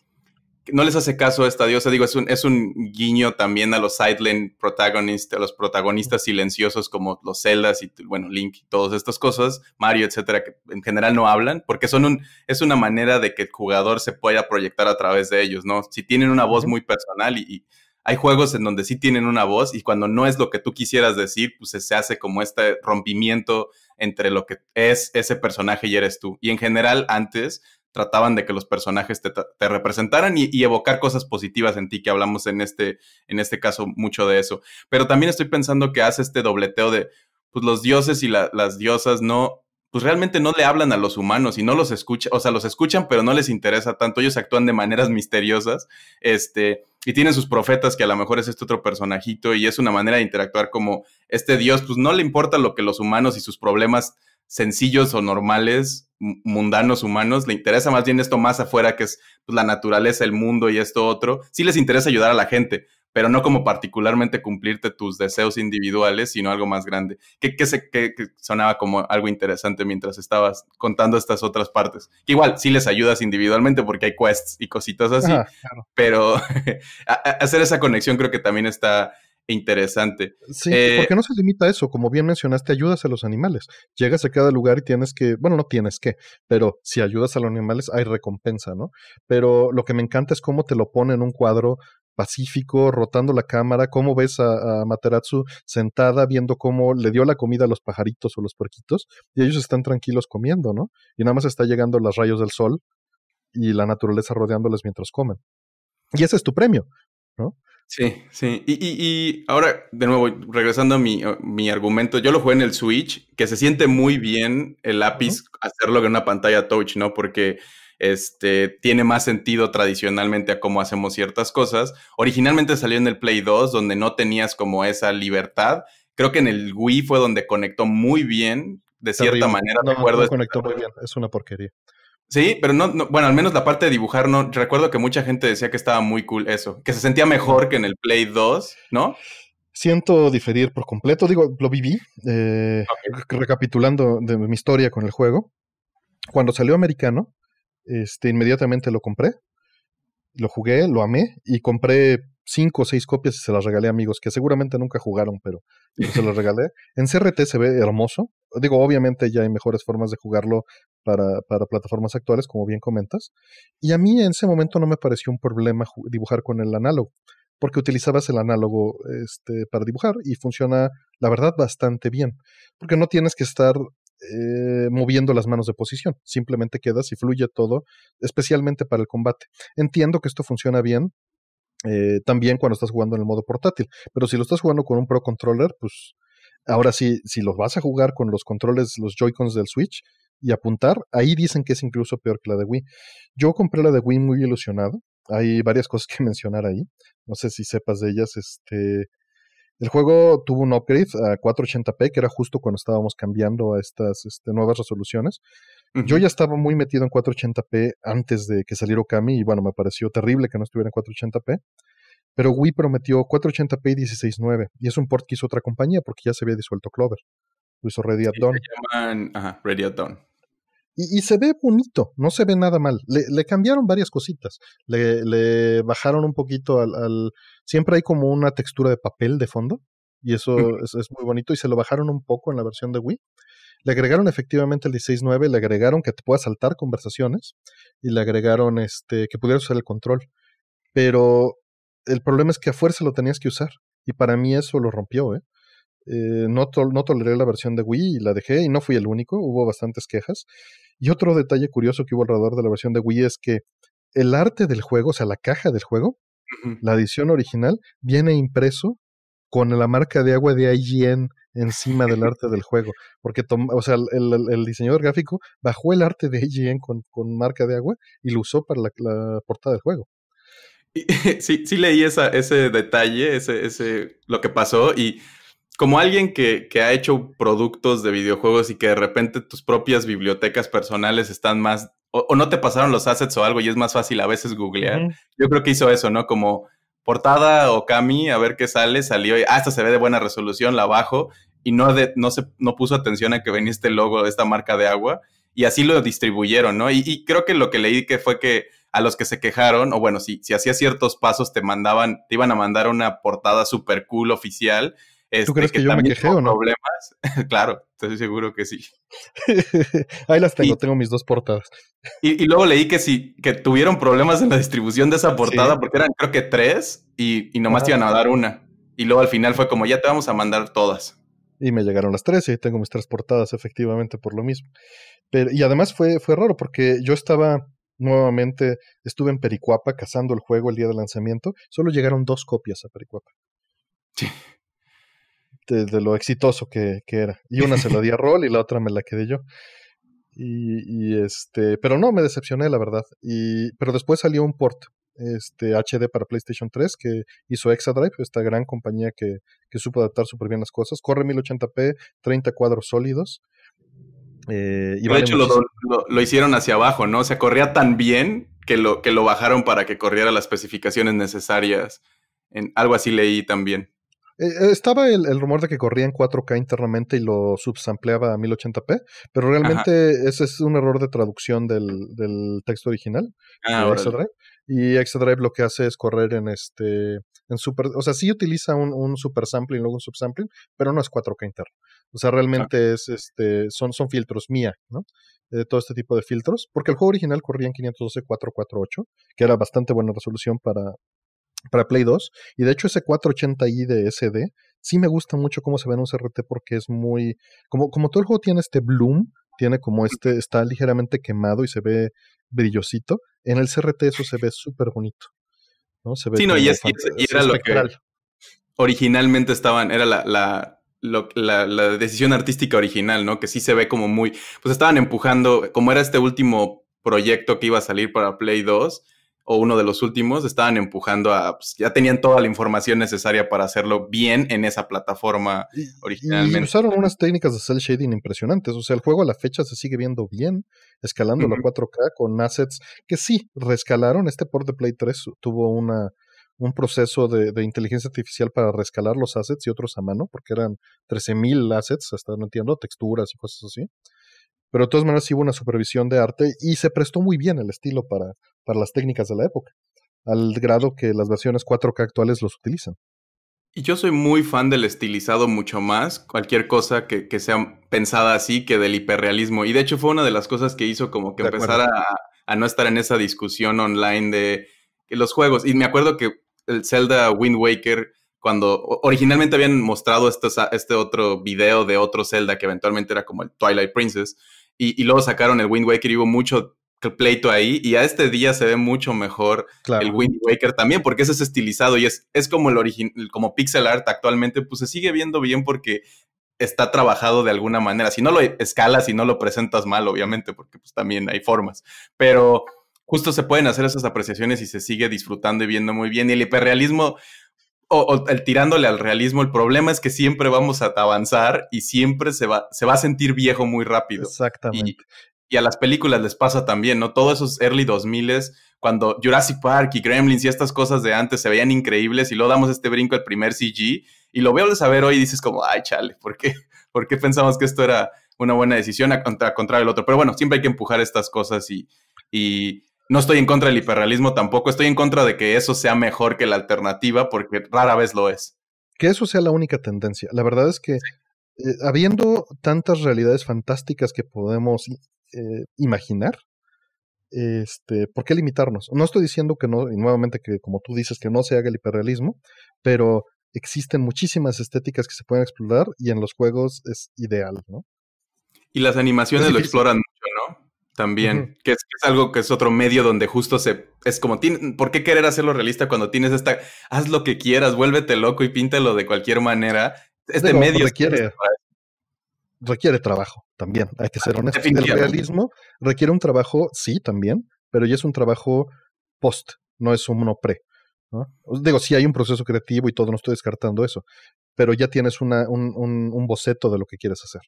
No les hace caso a esta diosa, digo, es un, es un guiño también a los Sideline protagonistas, a los protagonistas silenciosos como los Zeldas y, bueno, Link y todas estas cosas, Mario, etcétera, que en general no hablan, porque son un, es una manera de que el jugador se pueda proyectar a través de ellos, ¿no? Si tienen una voz muy personal y hay juegos en donde sí tienen una voz y cuando no es lo que tú quisieras decir, pues se hace como este rompimiento entre lo que es ese personaje y eres tú. Y en general antes trataban de que los personajes te, representaran y, evocar cosas positivas en ti, que hablamos en este, en este caso mucho de eso. Pero también estoy pensando que hace este dobleteo de, pues los dioses y las diosas no, pues realmente no le hablan a los humanos y no los escuchan, o sea, los escuchan, pero no les interesa tanto, ellos actúan de maneras misteriosas, este, y tienen sus profetas, que a lo mejor es este otro personajito, y es una manera de interactuar como este Dios, pues no le importa lo que los humanos y sus problemas sencillos o normales, mundanos humanos, le interesa más bien esto más afuera, que es pues, la naturaleza, el mundo y esto otro, sí les interesa ayudar a la gente, pero no como particularmente cumplirte tus deseos individuales, sino algo más grande. Que, que, se, que, sonaba como algo interesante mientras estabas contando estas otras partes. igual sí les ayudas individualmente porque hay quests y cositas así, pero hacer esa conexión creo que también está interesante. Sí, eh, porque no se limita a eso. Como bien mencionaste, ayudas a los animales. Llegas a cada lugar y tienes que, bueno, no tienes que, pero si ayudas a los animales hay recompensa, ¿no? Pero lo que me encanta es cómo te lo pone en un cuadro pacífico, rotando la cámara, cómo ves a, a, sentada viendo cómo le dio la comida a los pajaritos o los puerquitos, y ellos están tranquilos comiendo, ¿no? Y nada más está llegando los rayos del sol y la naturaleza rodeándoles mientras comen. Y ese es tu premio, ¿no? Sí, sí. Y, y, ahora, de nuevo, regresando a mi, mi, argumento, yo lo jugué en el Switch, que se siente muy bien el lápiz hacerlo en una pantalla touch, ¿no? Porque este, tiene más sentido tradicionalmente a cómo hacemos ciertas cosas. Originalmente salió en el Play 2, donde no tenías como esa libertad. Creo que en el Wii fue donde conectó muy bien, de cierta manera. No, recuerdo no conectó muy bien, es una porquería. Sí, pero no, bueno, al menos la parte de dibujar, no, recuerdo que mucha gente decía que estaba muy cool eso, que se sentía mejor que en el Play 2, ¿no? Siento diferir por completo, digo, lo viví, eh, recapitulando de mi historia con el juego. Cuando salió americano, este, inmediatamente lo compré, lo jugué, lo amé y compré cinco o seis copias y se las regalé a amigos que seguramente nunca jugaron, pero, se las regalé. En CRT se ve hermoso. Digo, obviamente ya hay mejores formas de jugarlo para, para, plataformas actuales, como bien comentas. Y a mí en ese momento no me pareció un problema dibujar con el análogo, porque utilizabas el análogo este, para dibujar y funciona, la verdad, bastante bien, porque no tienes que estar eh, moviendo las manos de posición. Simplemente quedas y fluye todo, especialmente para el combate. Entiendo que esto funciona bien eh, también cuando estás jugando en el modo portátil, pero si lo estás jugando con un Pro Controller, pues ahora sí, si los vas a jugar con los controles, los Joy-Cons del Switch y apuntar, ahí dicen que es incluso peor que la de Wii. Yo compré la de Wii muy ilusionado. Hay varias cosas que mencionar ahí. No sé si sepas de ellas. Este, el juego tuvo un upgrade a 480p, que era justo cuando estábamos cambiando a estas este, nuevas resoluciones. Yo ya estaba muy metido en 480p antes de que saliera Okami, y bueno, me pareció terrible que no estuviera en 480p. Pero Wii prometió 480p y 16.9, y es un port que hizo otra compañía porque ya se había disuelto Clover. Lo hizo Ready at Dawn. ajá, Ready at Dawn. Y, se ve bonito, no se ve nada mal. Le, cambiaron varias cositas. Le, bajaron un poquito al, Siempre hay como una textura de papel de fondo. Y eso es, muy bonito. Y se lo bajaron un poco en la versión de Wii. Le agregaron efectivamente el 16.9. Le agregaron que te puedas saltar conversaciones. Y le agregaron este que pudieras usar el control. Pero el problema es que a fuerza lo tenías que usar. Y para mí eso lo rompió, ¿eh? Eh, no, no toleré la versión de Wii y la dejé, y no fui el único, hubo bastantes quejas. Y otro detalle curioso que hubo alrededor de la versión de Wii es que el arte del juego, o sea, la caja del juego, la edición original, viene impreso con la marca de agua de IGN encima del arte del juego. Porque, o sea, el, diseñador gráfico bajó el arte de IGN con, con marca de agua y lo usó para la, portada del juego. Sí, sí leí esa, ese detalle, ese, ese, lo que pasó y como alguien que, ha hecho productos de videojuegos y que de repente tus propias bibliotecas personales están más, o, no te pasaron los assets o algo y es más fácil a veces googlear. Yo creo que hizo eso, ¿no? Como portada o cami, a ver qué sale, salió y, hasta ah, se ve de buena resolución, la bajo y no, no, se, no puso atención a que venía este logo de esta marca de agua y así lo distribuyeron, ¿no? Y, creo que lo que leí que fue que a los que se quejaron, o bueno, si, si hacía ciertos pasos, te mandaban, te iban a mandar una portada super cool oficial ¿Tú este, crees que, yo me quejé o no? problemas. claro, estoy seguro que sí. Ahí las tengo, tengo mis dos portadas. Y, luego leí que sí, que tuvieron problemas en la distribución de esa portada, porque eran creo que tres y, nomás te iban a dar una. Y luego al final fue como, ya te vamos a mandar todas. Y me llegaron las tres y tengo mis tres portadas, efectivamente, por lo mismo. y además fue, fue raro, porque yo estaba nuevamente, estuve en Pericuapa cazando el juego el día de lanzamiento, solo llegaron dos copias a Pericuapa. Sí de, lo exitoso que, era. Y una se la di a Roll y la otra me la quedé yo. Y, este, pero no, me decepcioné, la verdad. Y, pero después salió un port este, HD para PlayStation 3 que hizo Exadrive, esta gran compañía que, supo adaptar súper bien las cosas. Corre 1080p, 30 cuadros sólidos. Eh, y de hecho, lo, hicieron hacia abajo, ¿no? O sea, corría tan bien que lo, que lo bajaron para que corriera las especificaciones necesarias. En, algo así leí también. Eh, eh, estaba el, rumor de que corría en 4K internamente y lo subsampleaba a 1080p, pero realmente ese es un error de traducción del, texto original ah, de drive Y Exadrive lo que hace es correr en este. En super, o sea, sí utiliza un, super sampling y luego un subsampling, pero no es 4K interno. O sea, realmente es este. Son, son filtros mía, ¿no? Eh, todo este tipo de filtros, porque el juego original corría en 512 448, que era bastante buena resolución para, para Play 2. Y de hecho ese 480i de SD sí me gusta mucho cómo se ve en un CRT porque es muy... Como, como todo el juego tiene este bloom, tiene como este, está ligeramente quemado y se ve brillosito, en el CRT eso se ve súper bonito. ¿no? Se ve sí, no, y, que originalmente estaban, era la, la... la, la, decisión artística original, ¿no? Que sí se ve como muy, pues estaban empujando, como era este último proyecto que iba a salir para Play 2, o uno de los últimos, estaban empujando a, pues, ya tenían toda la información necesaria para hacerlo bien en esa plataforma originalmente. usaron unas técnicas de cel shading impresionantes, o sea, el juego a la fecha se sigue viendo bien, escalando la 4K con assets que sí, rescalaron, este port de Play 3 tuvo una, un proceso de, inteligencia artificial para rescalar los assets y otros a mano, porque eran 13.000 assets, hasta no entiendo, texturas y cosas así. Pero de todas maneras sí hubo una supervisión de arte y se prestó muy bien el estilo para, las técnicas de la época, al grado que las versiones 4K actuales los utilizan. Y yo soy muy fan del estilizado mucho más, cualquier cosa que, sea pensada así que del hiperrealismo. Y de hecho fue una de las cosas que hizo como que empezara a, no estar en esa discusión online de los juegos. Y me acuerdo que el Zelda Wind Waker, cuando originalmente habían mostrado este, este otro video de otro Zelda que eventualmente era como el Twilight Princess, y, y luego sacaron el Wind Waker y hubo mucho el pleito ahí y a este día se ve mucho mejor el Wind Waker también porque ese es estilizado y es, es como el original, como pixel art actualmente, pues se sigue viendo bien porque está trabajado de alguna manera. Si no lo escalas y no lo presentas mal, obviamente, porque pues también hay formas, pero justo se pueden hacer esas apreciaciones y se sigue disfrutando y viendo muy bien. Y el hiperrealismo, o, el tirándole al realismo, el problema es que siempre vamos a avanzar y siempre se va, se va a sentir viejo muy rápido. Exactamente y a las películas les pasa también, ¿no? Todos esos early 2000s, cuando Jurassic Park y Gremlins y estas cosas de antes se veían increíbles y luego damos este brinco al primer CG y lo veo de saber hoy dices como, ay, chale, ¿por qué? ¿Por qué pensamos que esto era una buena decisión a contra, contra el otro? Pero bueno, siempre hay que empujar estas cosas y, y no estoy en contra del hiperrealismo tampoco, estoy en contra de que eso sea mejor que la alternativa porque rara vez lo es. Que eso sea la única tendencia. La verdad es que eh, habiendo tantas realidades fantásticas que podemos eh, imaginar, este, ¿por qué limitarnos? No estoy diciendo que no, y nuevamente que como tú dices, que no se haga el hiperrealismo, pero existen muchísimas estéticas que se pueden explorar y en los juegos es ideal, ¿no? Y las animaciones lo exploran mucho, ¿no? También, que, es, algo que es otro medio donde justo se, es como, ¿por qué querer hacerlo realista cuando tienes esta, haz lo que quieras, vuélvete loco y píntalo de cualquier manera? Este medio... requiere trabajo también, hay que ah, ser honesto El realismo requiere un trabajo, sí, también, pero ya es un trabajo post, no es uno pre. ¿no? Digo, sí hay un proceso creativo y todo, no estoy descartando eso, pero ya tienes un, boceto de lo que quieres hacer.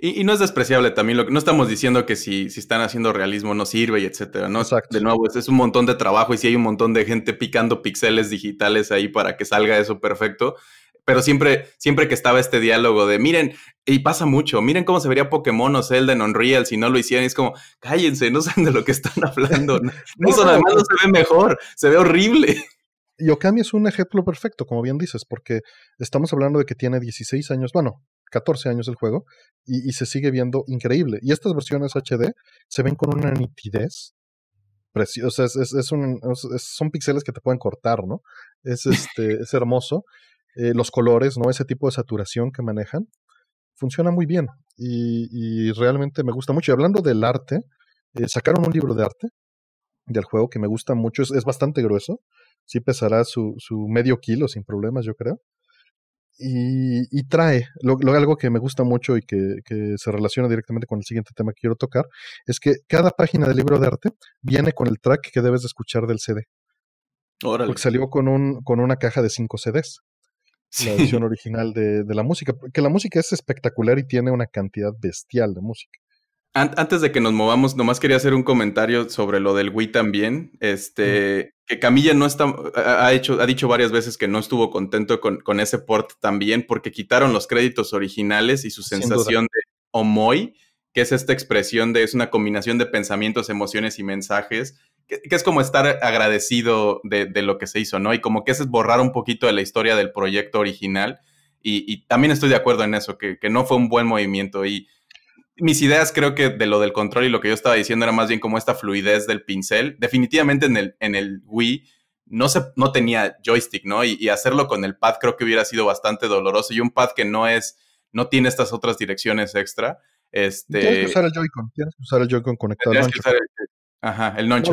Y, no es despreciable también, lo que, no estamos diciendo que si, si están haciendo realismo no sirve y etcétera, ¿no? Exacto. De nuevo, es, es un montón de trabajo y si hay un montón de gente picando pixeles digitales ahí para que salga eso perfecto pero siempre, siempre que estaba este diálogo de miren, y pasa mucho, miren cómo se vería Pokémon o Zelda en Unreal si no lo hicieran, y es como, cállense, no saben de lo que están hablando. no, Eso además no se ve mejor, se ve horrible. Y Okami es un ejemplo perfecto, como bien dices, porque estamos hablando de que tiene 16 años, bueno, 14 años el juego, y, se sigue viendo increíble. Y estas versiones HD se ven con una nitidez preciosa, es, es, es un, son pixeles que te pueden cortar, ¿no? Es, este, es hermoso. Eh, los colores, ¿no? Ese tipo de saturación que manejan, funciona muy bien y, realmente me gusta mucho. Y hablando del arte, eh, sacaron un libro de arte del juego que me gusta mucho, es, bastante grueso, sí pesará su, medio kilo sin problemas, yo creo. Y, trae lo, algo que me gusta mucho y que, se relaciona directamente con el siguiente tema que quiero tocar, es que cada página del libro de arte viene con el track que debes de escuchar del CD. salió con, un, con una caja de cinco CDs la edición original de, la música, que la música es espectacular y tiene una cantidad bestial de música. Antes de que nos movamos, nomás quería hacer un comentario sobre lo del Wii también. Este, que Camilla no está, ha hecho, ha dicho varias veces que no estuvo contento con, con ese port también, porque quitaron los créditos originales y su sensación de Omoy oh, que es esta expresión de es una combinación de pensamientos, emociones y mensajes, que, es como estar agradecido de, de, lo que se hizo, ¿no? Y como que es borrar un poquito de la historia del proyecto original. Y, también estoy de acuerdo en eso, que, no fue un buen movimiento. Y mis ideas creo que de lo del control y lo que yo estaba diciendo era más bien como esta fluidez del pincel. Definitivamente en el, en el Wii no, se, no tenía joystick, ¿no? Y, y hacerlo con el pad creo que hubiera sido bastante doloroso. Y un pad que no es, no tiene estas otras direcciones extra este tienes que usar el Joy-Con, tienes que usar el Joy-Con conectado Ajá, el El,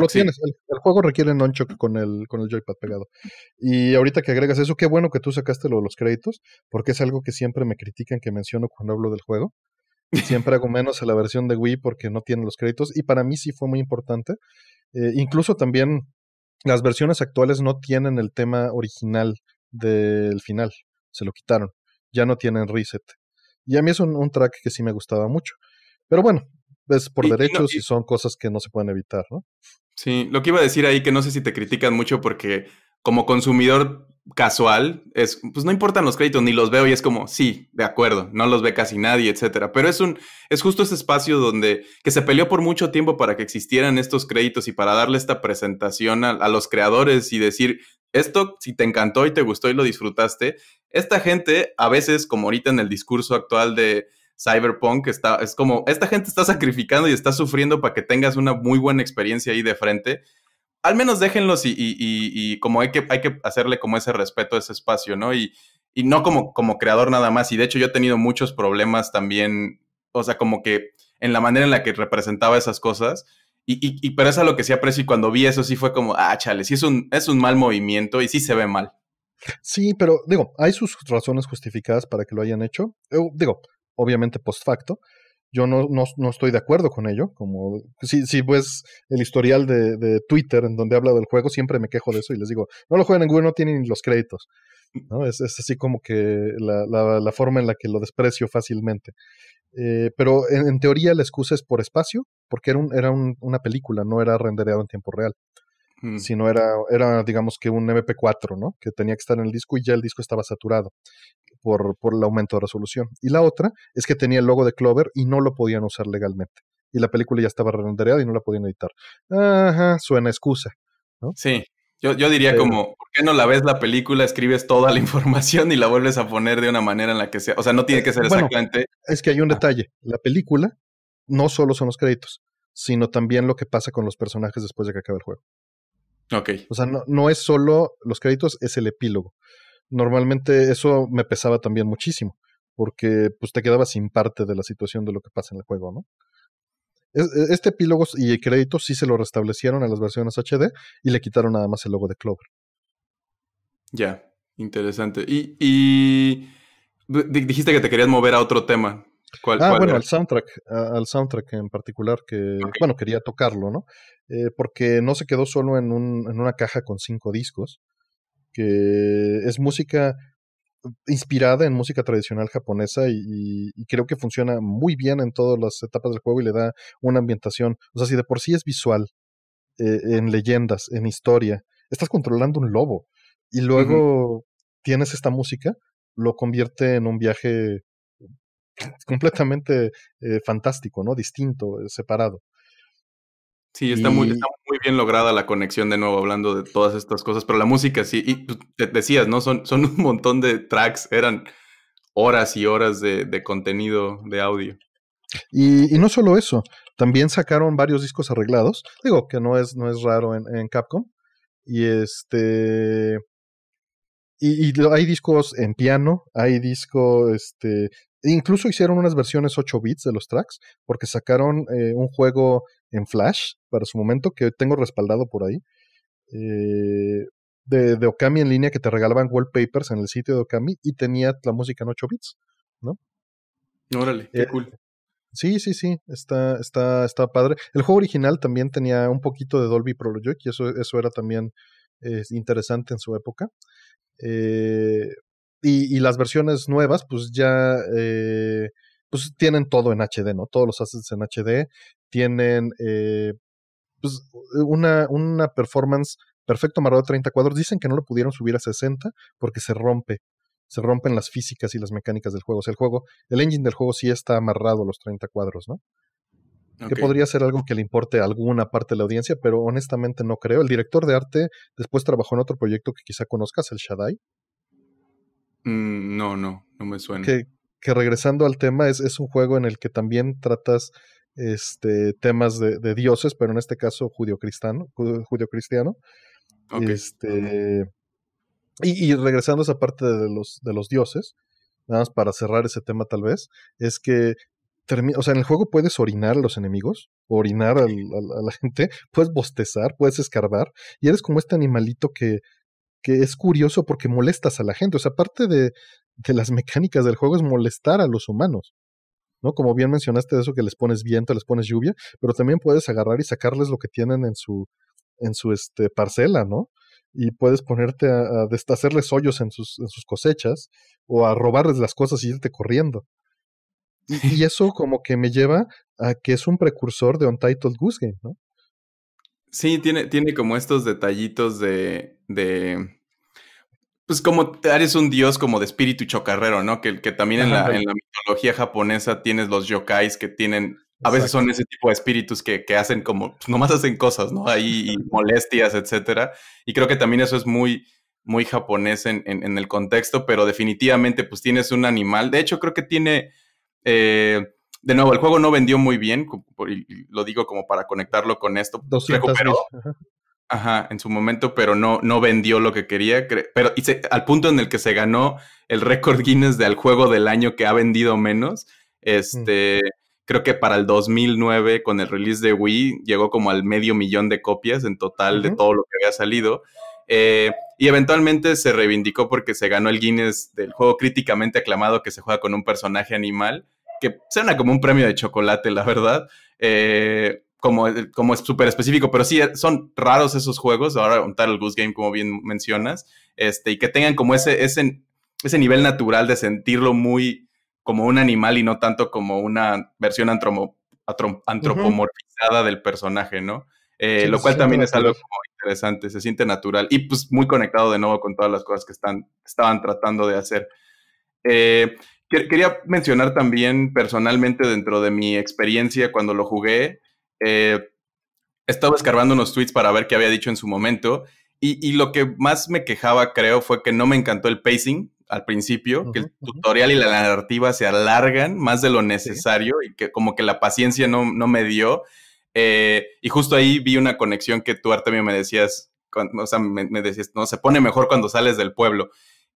juego requiere nonchuck con el, con el joypad pegado. Y ahorita que agregas eso, qué bueno que tú sacaste los créditos, porque es algo que siempre me critican que menciono cuando hablo del juego. Siempre hago menos a la versión de Wii porque no tiene los créditos. Y para mí sí fue muy importante. Eh, incluso también las versiones actuales no tienen el tema original del final. Se lo quitaron. Ya no tienen reset. Y a mí es un, track que sí me gustaba mucho. Pero bueno, es por derechos y, son cosas que no se pueden evitar, ¿no? Sí, lo que iba a decir ahí, que no sé si te critican mucho porque como consumidor casual, es, pues no importan los créditos, ni los veo y es como, sí, de acuerdo, no los ve casi nadie, etcétera. Pero es un, es justo ese espacio donde, que se peleó por mucho tiempo para que existieran estos créditos y para darle esta presentación a los creadores y decir, esto, si te encantó y te gustó y lo disfrutaste, esta gente, a veces, como ahorita en el discurso actual de Cyberpunk, está, es como, esta gente está sacrificando y está sufriendo para que tengas una muy buena experiencia ahí de frente. Al menos déjenlos y, como hay que, hay que hacerle como ese respeto ese espacio, ¿no? Y, y no como, como creador nada más. Y de hecho yo he tenido muchos problemas también, o sea, como que en la manera en la que representaba esas cosas. Y, pero eso es a lo que sí aprecio y cuando vi eso sí fue como, ah, chale, sí es un, es un mal movimiento y sí se ve mal. Sí, pero digo, hay sus razones justificadas para que lo hayan hecho. digo, obviamente post facto. Yo no, no, no, estoy de acuerdo con ello. Como si, si pues el historial de, de, Twitter en donde habla del juego, siempre me quejo de eso y les digo, no lo juegan en Google, no tienen los créditos. ¿no? Es, así como que la, forma en la que lo desprecio fácilmente. Eh, pero en, teoría la excusa es por espacio, porque era, un, era un, una película, no era rendereado en tiempo real. Si sino era, era, digamos que un MP4, ¿no? Que tenía que estar en el disco y ya el disco estaba saturado por, por el aumento de resolución. Y la otra es que tenía el logo de Clover y no lo podían usar legalmente. Y la película ya estaba rendereada y no la podían editar. Ajá, suena excusa, ¿no? Sí. Yo, yo diría como, ¿por qué no la ves la película, escribes toda la información y la vuelves a poner de una manera en la que sea? O sea, no tiene que ser exactamente... es que hay un detalle. La película no solo son los créditos, sino también lo que pasa con los personajes después de que acabe el juego. Ok. O sea, no, es solo los créditos, es el epílogo. Normalmente eso me pesaba también muchísimo, porque pues te quedabas sin parte de la situación de lo que pasa en el juego, ¿no? E, este epílogo y créditos crédito sí se lo restablecieron a las versiones HD y le quitaron nada más el logo de Clover. Ya, interesante. Y, y dijiste que te querías mover a otro tema ah, bueno, el soundtrack, al soundtrack en particular, que, bueno, quería tocarlo, ¿no? Eh, porque no se quedó solo en, un, una caja con cinco discos, que es música inspirada en música tradicional japonesa y, creo que funciona muy bien en todas las etapas del juego y le da una ambientación. O sea, si de por sí es visual, eh, en leyendas, en historia, estás controlando un lobo y luego tienes esta música, lo convierte en un viaje completamente eh, fantástico, ¿no? Distinto, eh, separado. Sí, está, muy, muy bien lograda la conexión de nuevo, hablando de todas estas cosas, pero la música sí, y te pues, decías, ¿no? Son, son un montón de tracks, eran horas y horas de, de contenido de audio. Y, no solo eso, también sacaron varios discos arreglados, digo que no es, no es raro en, Capcom, y este... Y, y, hay discos en piano, hay disco este, Incluso hicieron unas versiones 8 bits de los tracks, porque sacaron eh, un juego en Flash para su momento, que tengo respaldado por ahí, eh, de, de, Okami en línea, que te regalaban wallpapers en el sitio de Okami y tenía la música en 8 bits, ¿no? Órale, qué eh, cool. Sí, sí, sí, está, está, está padre. El juego original también tenía un poquito de Dolby Project y eso, eso era también interesante en su época. Eh, y, y las versiones nuevas, pues ya eh, pues tienen todo en HD, ¿no? Todos los assets en HD tienen eh, pues una, una performance perfecto amarrado a 30 cuadros. Dicen que no lo pudieron subir a 60 porque se rompe. Se rompen las físicas y las mecánicas del juego. O sea, el juego, el engine del juego sí está amarrado a los 30 cuadros, ¿no? Que podría ser algo que le importe a alguna parte de la audiencia, pero honestamente no creo. El director de arte después trabajó en otro proyecto que quizá conozcas, el Shaddai. Mm, no, no, no me suena. Que, regresando al tema, es, un juego en el que también tratas este, temas de, dioses, pero en este caso judio-cristiano. Judio -cristiano. Este, y, regresando a esa parte de los, de los dioses, nada más para cerrar ese tema tal vez, es que en el juego puedes orinar a los enemigos, orinar a la gente, puedes bostezar, puedes escarbar, y eres como este animalito que que es curioso porque molestas a la gente. O sea, parte de, de las mecánicas del juego es molestar a los humanos. ¿no? Como bien mencionaste eso que les pones viento, les pones lluvia, pero también puedes agarrar y sacarles lo que tienen en su, en su este, parcela, ¿no? Y puedes ponerte a, a hoyos en sus, en sus cosechas o a robarles las cosas y irte corriendo. Y, y eso como que me lleva a que es un precursor de Untitled Goose Game, ¿no? Sí, tiene, tiene como estos detallitos de, de. Pues como eres un dios como de espíritu chocarrero, ¿no? Que, que también en la, en la mitología japonesa tienes los yokais que tienen a veces son ese tipo de espíritus que, hacen como, pues nomás hacen cosas, ¿no? Ahí y molestias, etcétera. Y creo que también eso es muy, muy japonés en, en, el contexto, pero definitivamente, pues tienes un animal. De hecho, creo que tiene eh, de nuevo, el juego no vendió muy bien, lo digo como para conectarlo con esto. recuperó. Ajá. en su momento, pero no, no vendió lo que quería. Pero y al punto en el que se ganó el récord Guinness del juego del año que ha vendido menos, este, mm. creo que para el 2009, con el release de Wii, llegó como al medio millón de copias en total de todo lo que había salido. Eh, y eventualmente se reivindicó porque se ganó el Guinness del juego críticamente aclamado que se juega con un personaje animal que suena como un premio de chocolate, la verdad. Eh, como, eh, como es súper específico, pero sí eh, son raros esos juegos. Ahora contar el Goose Game, como bien mencionas, este, y que tengan como ese, ese, ese nivel natural de sentirlo muy como un animal y no tanto como una versión antropomorfizada del personaje, ¿no? lo cual también es algo como interesante, se siente natural y pues muy conectado de nuevo con todas las cosas que están, estaban tratando de hacer. Eh, Quería mencionar también personalmente dentro de mi experiencia cuando lo jugué, eh, estaba escarbando unos tweets para ver qué había dicho en su momento y, lo que más me quejaba creo fue que no me encantó el pacing al principio, que el tutorial y la narrativa se alargan más de lo necesario y que como que la paciencia no, no me dio. Eh, y justo ahí vi una conexión que tú, Artemio, me decías, o sea, me, me, decías, no, se pone mejor cuando sales del pueblo.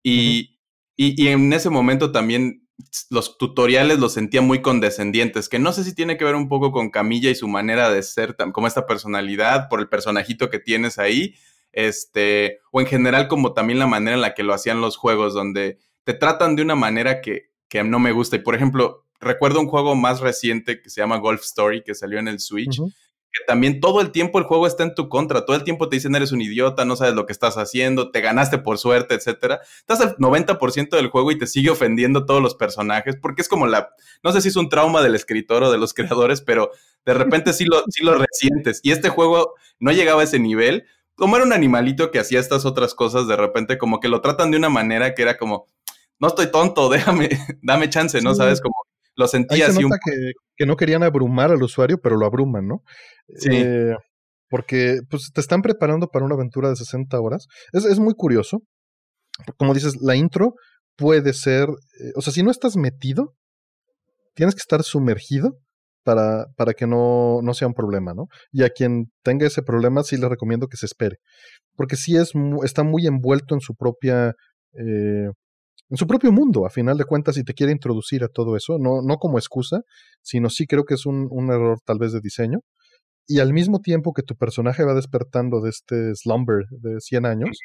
Y, y, en ese momento también los tutoriales los sentía muy condescendientes, que no sé si tiene que ver un poco con Camilla y su manera de ser, como esta personalidad por el personajito que tienes ahí, este, o en general como también la manera en la que lo hacían los juegos, donde te tratan de una manera que, no me gusta. Y por ejemplo, recuerdo un juego más reciente que se llama Golf Story, que salió en el Switch, que también todo el tiempo el juego está en tu contra, todo el tiempo te dicen eres un idiota, no sabes lo que estás haciendo, te ganaste por suerte, etcétera. Estás al 90% del juego y te sigue ofendiendo todos los personajes, porque es como la, no sé si es un trauma del escritor o de los creadores, pero de repente sí lo, sí lo resientes. Y este juego no llegaba a ese nivel, como era un animalito que hacía estas otras cosas, de repente como que lo tratan de una manera que era como, no estoy tonto, déjame, dame chance, ¿no? Sabes, como lo sentía así. un... que, no querían abrumar al usuario, pero lo abruman, ¿no? Sí. Eh, porque pues, te están preparando para una aventura de 60 horas. Es, muy curioso. Como dices, la intro puede ser, eh, o sea, si no estás metido, tienes que estar sumergido para, para que no, no, sea un problema, ¿no? Y a quien tenga ese problema sí le recomiendo que se espere, porque sí es, está muy envuelto en su propia eh, en su propio mundo, a final de cuentas, si te quiere introducir a todo eso, no, no como excusa, sino sí creo que es un, un error tal vez de diseño. Y al mismo tiempo que tu personaje va despertando de este slumber de 100 años,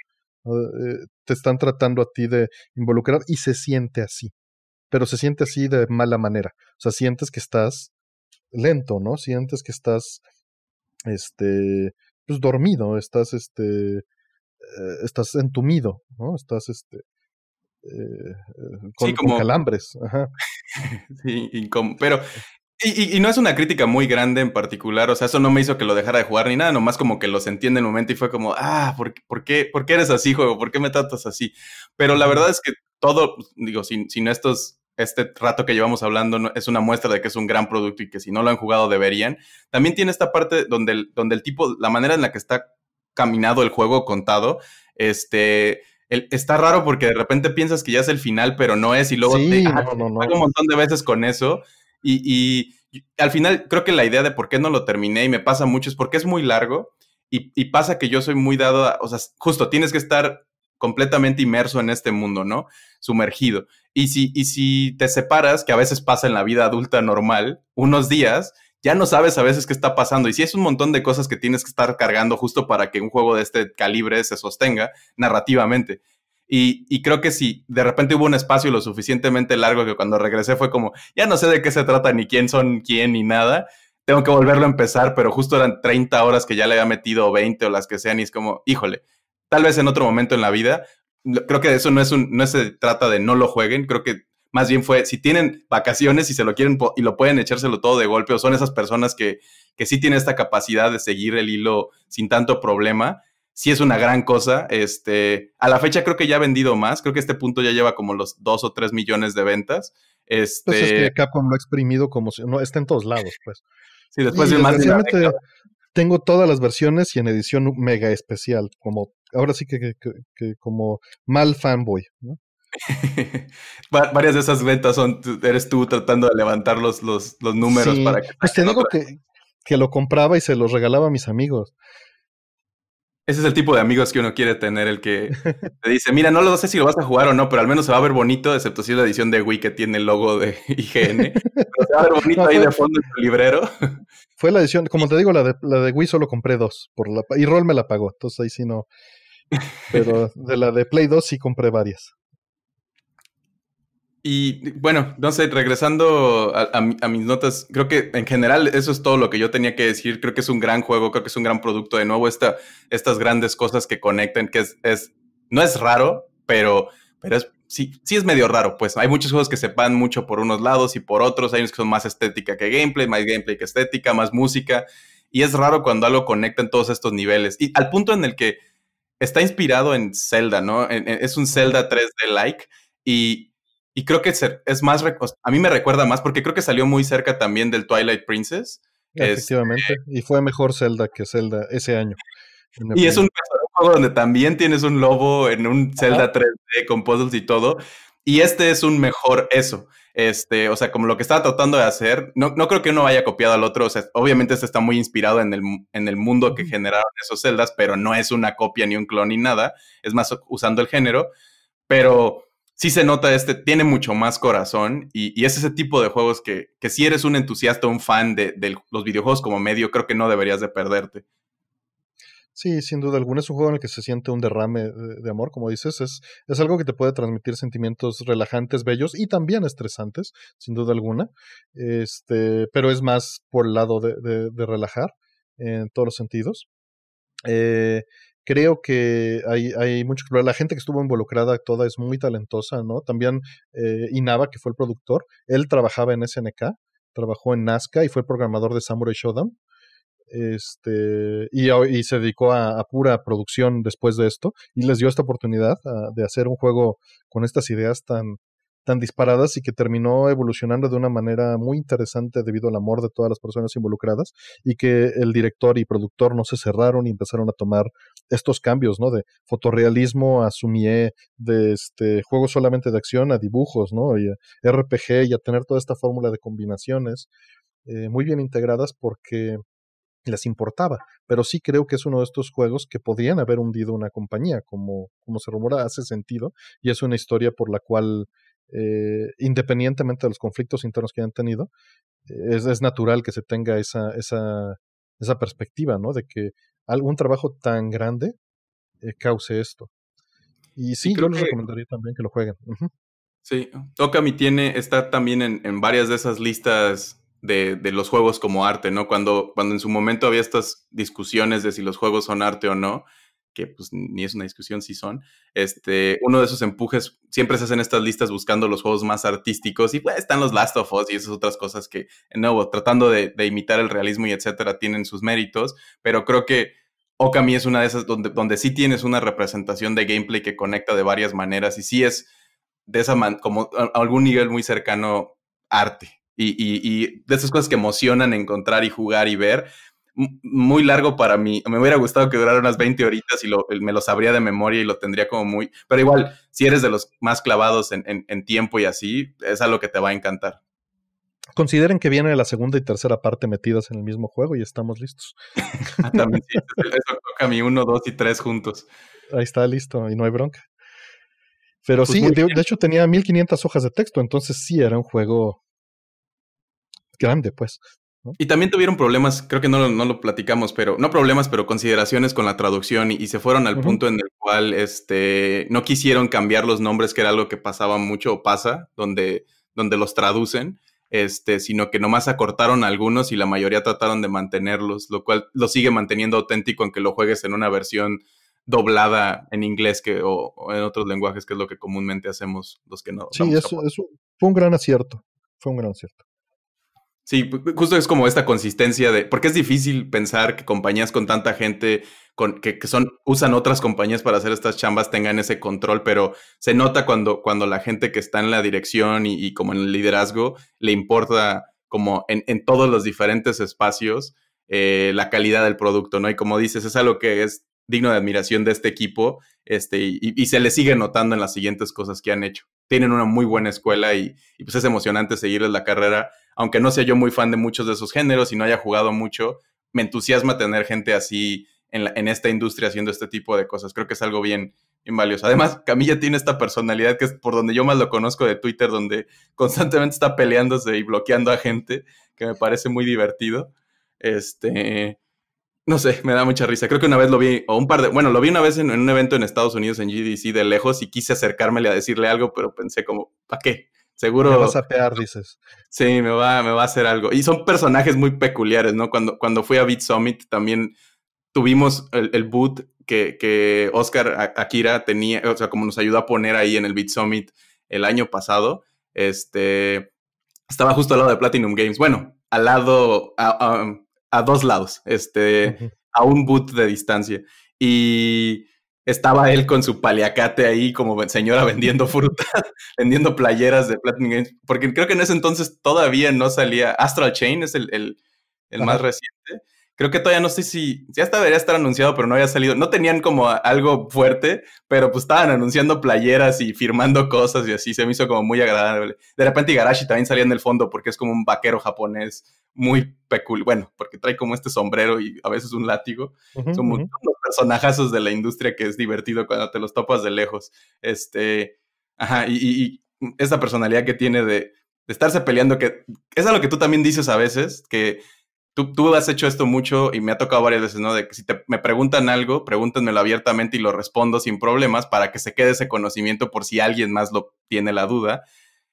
eh, te están tratando a ti de involucrar y se siente así, pero se siente así de mala manera. O sea, sientes que estás lento, ¿no? Sientes que estás, este, pues dormido, estás, este, eh, estás entumido, ¿no? Estás, este, eh, con, como, calambres. Ajá. sí, pero y, no es una crítica muy grande en particular, o sea, eso no me hizo que lo dejara de jugar ni nada, nomás como que los entiende en el momento y fue como, ah, ¿por, qué, ¿por qué eres así, juego? ¿Por qué me tratas así? Pero la verdad es que todo, pues, digo, sin, no estos, este rato que llevamos hablando es una muestra de que es un gran producto y que si no lo han jugado deberían. También tiene esta parte donde donde el tipo, la manera en la que está caminado el juego contado, este el, está raro porque de repente piensas que ya es el final, pero no es, y luego te, hago un montón de veces con eso. Y, al final creo que la idea de por qué no lo terminé y me pasa mucho es porque es muy largo y, pasa que yo soy muy dado a, o sea, justo tienes que estar completamente inmerso en este mundo, ¿no? Sumergido. Y si, y si te separas, que a veces pasa en la vida adulta normal, unos días, ya no sabes a veces qué está pasando. Y si es un montón de cosas que tienes que estar cargando justo para que un juego de este calibre se sostenga narrativamente. Y, creo que si de repente hubo un espacio lo suficientemente largo que cuando regresé fue como, ya no sé de qué se trata, ni quién son quién, ni nada, tengo que volverlo a empezar, pero justo eran 30 horas que ya le había metido 20 o las que sean, y es como, híjole, tal vez en otro momento en la vida, creo que eso no es un, no se trata de no lo jueguen, creo que más bien fue, si tienen vacaciones y se lo quieren y lo pueden echárselo todo de golpe, o son esas personas que, que sí tienen esta capacidad de seguir el hilo sin tanto problema, sí es una gran cosa. Este, a la fecha creo que ya ha vendido más, creo que este punto ya lleva como los dos o tres millones de ventas. Este... Pues es que Capcom lo ha exprimido como si no está en todos lados, pues. sí, después de más tengo todas las versiones y en edición mega especial, como ahora sí que, que como mal fanboy, ¿no? Varias de esas ventas son, eres tú tratando de levantar los, los, números para pues que... que, lo compraba y se los regalaba a mis amigos. Ese es el tipo de amigos que uno quiere tener, el que te dice, mira, no lo sé si lo vas a jugar o no, pero al menos se va a ver bonito, excepto si es la edición de Wii que tiene el logo de IGN. se va a ver bonito ahí de fondo en tu librero. Fue la edición, como te digo, la de, la de Wii solo compré dos, por la, y Roll me la pagó, entonces ahí sí no... Pero de la de Play 2 sí compré varias. Y bueno, no sé, regresando a, mis notas, creo que en general eso es todo lo que yo tenía que decir. Creo que es un gran juego, creo que es un gran producto. De nuevo, estas grandes cosas que conectan, que es, no es raro, pero, pero es, sí, es medio raro. Pues hay muchos juegos que se van mucho por unos lados y por otros. Hay unos que son más estética que gameplay, más gameplay que estética, más música. Y es raro cuando algo conecta en todos estos niveles. Y al punto en el que está inspirado en Zelda, ¿no? es un Zelda 3D-like. Y, y creo que es más, a mí me recuerda más porque creo que salió muy cerca también del Twilight Princess. Efectivamente, este y fue mejor Zelda que Zelda ese año. Y es un juego donde también tienes un lobo en un Zelda 3D con puzzles y todo. Y este es un mejor eso. Este, o sea, como lo que estaba tratando de hacer, no, no creo que uno haya copiado al otro. O sea, obviamente este está muy inspirado en el, en el mundo que generaron esos celdas, pero no es una copia ni un clon ni nada. Es más usando el género. Pero sí se nota este, tiene mucho más corazón y, es ese tipo de juegos que, que, si eres un entusiasta, un fan de, los videojuegos como medio, creo que no deberías de perderte. Sí, sin duda alguna es un juego en el que se siente un derrame de, amor, como dices, es, es, algo que te puede transmitir sentimientos relajantes, bellos y también estresantes, sin duda alguna, este, pero es más por el lado de, de relajar en todos los sentidos. Eh, creo que hay, hay mucho La gente que estuvo involucrada toda es muy talentosa, ¿no? También eh, Inaba, que fue el productor, él trabajaba en SNK, trabajó en Nazca y fue programador de Samurai Shodown. Este, y, y se dedicó a, pura producción después de esto y les dio esta oportunidad ah, de hacer un juego con estas ideas tan, tan disparadas y que terminó evolucionando de una manera muy interesante debido al amor de todas las personas involucradas y que el director y productor no se cerraron y empezaron a tomar estos cambios, ¿no? De fotorrealismo a sumie, de este juegos solamente de acción a dibujos, ¿no? Y RPG y a tener toda esta fórmula de combinaciones eh, muy bien integradas porque les importaba, pero sí creo que es uno de estos juegos que podían haber hundido una compañía, como, como se rumora, hace sentido, y es una historia por la cual eh, independientemente de los conflictos internos que hayan tenido, es, natural que se tenga esa, esa, esa perspectiva, ¿no? De que algún trabajo tan grande eh, cause esto. Y sí, yo les recomendaría también que lo jueguen. Sí, Okami tiene, está también en, en varias de esas listas de, de, los juegos como arte, ¿no? Cuando, cuando en su momento había estas discusiones de si los juegos son arte o no, que pues ni es una discusión si son, este, uno de esos empujes, siempre se hacen estas listas buscando los juegos más artísticos y pues están los Last of Us y esas otras cosas que, nuevo, tratando de, imitar el realismo y etcétera, tienen sus méritos, pero creo que Okami es una de esas donde, donde sí tienes una representación de gameplay que conecta de varias maneras y sí es de esa como algún nivel muy cercano arte. Y, y, y, de esas cosas que emocionan encontrar y jugar y ver muy largo para mí. Me hubiera gustado que durara unas 20 horitas y lo, me lo sabría de memoria y lo tendría como muy... Pero igual, si eres de los más clavados en, tiempo y así, es algo lo que te va a encantar. Consideren que viene la segunda y tercera parte metidas en el mismo juego y estamos listos. Ah, también sí, eso toca mi uno, dos y tres juntos. Ahí está listo y no hay bronca. Pero pues sí, de, de, hecho tenía 1500 hojas de texto, entonces sí era un juego grande, pues. Y también tuvieron problemas, creo que no, lo platicamos, pero no problemas, pero consideraciones con la traducción y, se fueron al punto en el cual este, no quisieron cambiar los nombres, que era algo que pasaba mucho o pasa, donde, donde los traducen. Este, sino que nomás acortaron algunos y la mayoría trataron de mantenerlos, lo cual lo sigue manteniendo auténtico aunque lo juegues en una versión doblada en inglés que, o, en otros lenguajes, que es lo que comúnmente hacemos los que no. Sí, eso, eso, fue un gran acierto. Fue un gran acierto. Sí, justo es como esta consistencia de, porque es difícil pensar que compañías con tanta gente, con, que, son, usan otras compañías para hacer estas chambas, tengan ese control, pero se nota cuando, cuando la gente que está en la dirección y, como en el liderazgo le importa como en, todos los diferentes espacios eh, la calidad del producto, ¿no? Y como dices, es algo que es digno de admiración de este equipo este, y, se le sigue notando en las siguientes cosas que han hecho. Tienen una muy buena escuela y, y pues es emocionante seguirles la carrera aunque no sea yo muy fan de muchos de esos géneros y no haya jugado mucho, me entusiasma tener gente así en, esta industria haciendo este tipo de cosas. Creo que es algo bien, valioso. Además, Camilla tiene esta personalidad que es por donde yo más lo conozco de Twitter, donde constantemente está peleándose y bloqueando a gente, que me parece muy divertido. Este. No sé, me da mucha risa. Creo que una vez lo vi, o un par de. Bueno, lo vi una vez en, un evento en Estados Unidos, en GDC, de lejos, y quise acercármele a decirle algo, pero pensé como, ¿para qué? Seguro. Me vas a pegar, dices. Sí, me va, me va a hacer algo. Y son personajes muy peculiares, ¿no? Cuando, cuando fui a Bit Summit también tuvimos el, boot que, Oscar Akira tenía, o sea, como nos ayudó a poner ahí en el Beat Summit el año pasado. Este estaba justo al lado de Platinum Games. Bueno, al lado, a, dos lados, este, a un boot de distancia. Y estaba él con su paliacate ahí como señora vendiendo fruta, vendiendo playeras de Platinum Games, porque creo que en ese entonces todavía no salía Astral Chain, es el, el más reciente, Creo que todavía no sé si, ya hasta debería estar anunciado, pero no había salido. No tenían como algo fuerte, pero pues estaban anunciando playeras y firmando cosas y así. Se me hizo como muy agradable. De repente Igarashi también salía en el fondo porque es como un vaquero japonés muy peculiar. Bueno, porque trae como este sombrero y a veces un látigo. Son muchos personajazos de la industria que es divertido cuando te los topas de lejos. Este, ajá, y, y, esa personalidad que tiene de, de estarse peleando, que es a lo que tú también dices a veces, que Tú, has hecho esto mucho y me ha tocado varias veces, ¿no? De que si te, me preguntan algo, pregúntenmelo abiertamente y lo respondo sin problemas para que se quede ese conocimiento por si alguien más lo tiene la duda.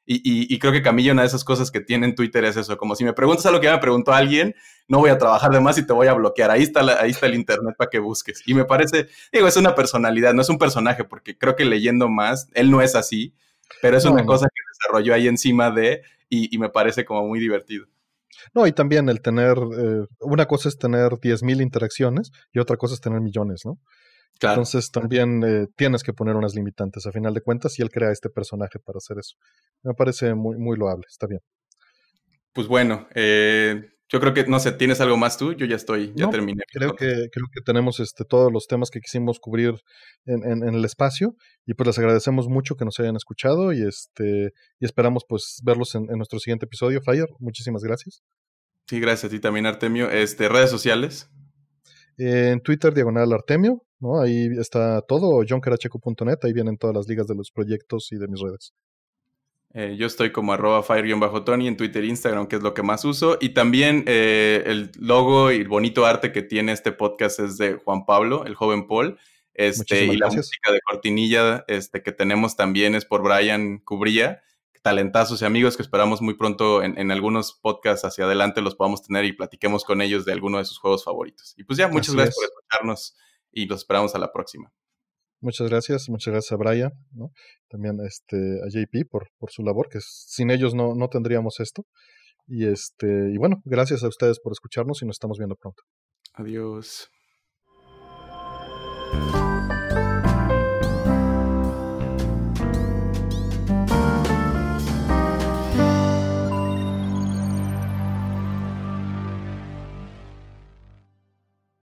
Y, creo que Camillo, una de esas cosas que tiene en Twitter es eso, como si me preguntas algo que ya me preguntó alguien, no voy a trabajar de más y te voy a bloquear. Ahí está, ahí está el Internet para que busques. Y me parece, digo, es una personalidad, no es un personaje, porque creo que leyendo más, él no es así, pero es una cosa que desarrolló ahí encima de y me parece como muy divertido. No, y también el tener, eh, una cosa es tener 10.000 interacciones y otra cosa es tener millones, ¿no? Claro. Entonces también eh, tienes que poner unas limitantes a final de cuentas y él crea este personaje para hacer eso. Me parece muy, muy loable, está bien. Pues bueno, eh, yo creo que, no sé, ¿tienes algo más tú? Yo ya estoy, ya terminé. Creo que, creo que tenemos este, todos los temas que quisimos cubrir en, en, el espacio y pues les agradecemos mucho que nos hayan escuchado y, este, y esperamos pues verlos en, nuestro siguiente episodio. Fire, muchísimas gracias. Sí, gracias a ti también, Artemio. Este, redes sociales. En Twitter, diagonal Artemio, ¿no? Ahí está todo, johnqueracheco.net, ahí vienen todas las ligas de los proyectos y de mis redes. Eh, yo estoy como arroba fire-tony en Twitter e Instagram, que es lo que más uso. Y también eh, el logo y el bonito arte que tiene este podcast es de Juan Pablo, el joven Paul. Este, y la música de cortinilla este, que tenemos también es por Brian Cubría, talentazos y amigos que esperamos muy pronto en, algunos podcasts hacia adelante los podamos tener y platiquemos con ellos de alguno de sus juegos favoritos. Y pues ya, muchas gracias por escucharnos y los esperamos a la próxima. Muchas gracias, muchas gracias a Brian, ¿no? también este, a JP por, por su labor, que sin ellos no, no tendríamos esto. Y, este, y bueno, gracias a ustedes por escucharnos y nos estamos viendo pronto. Adiós.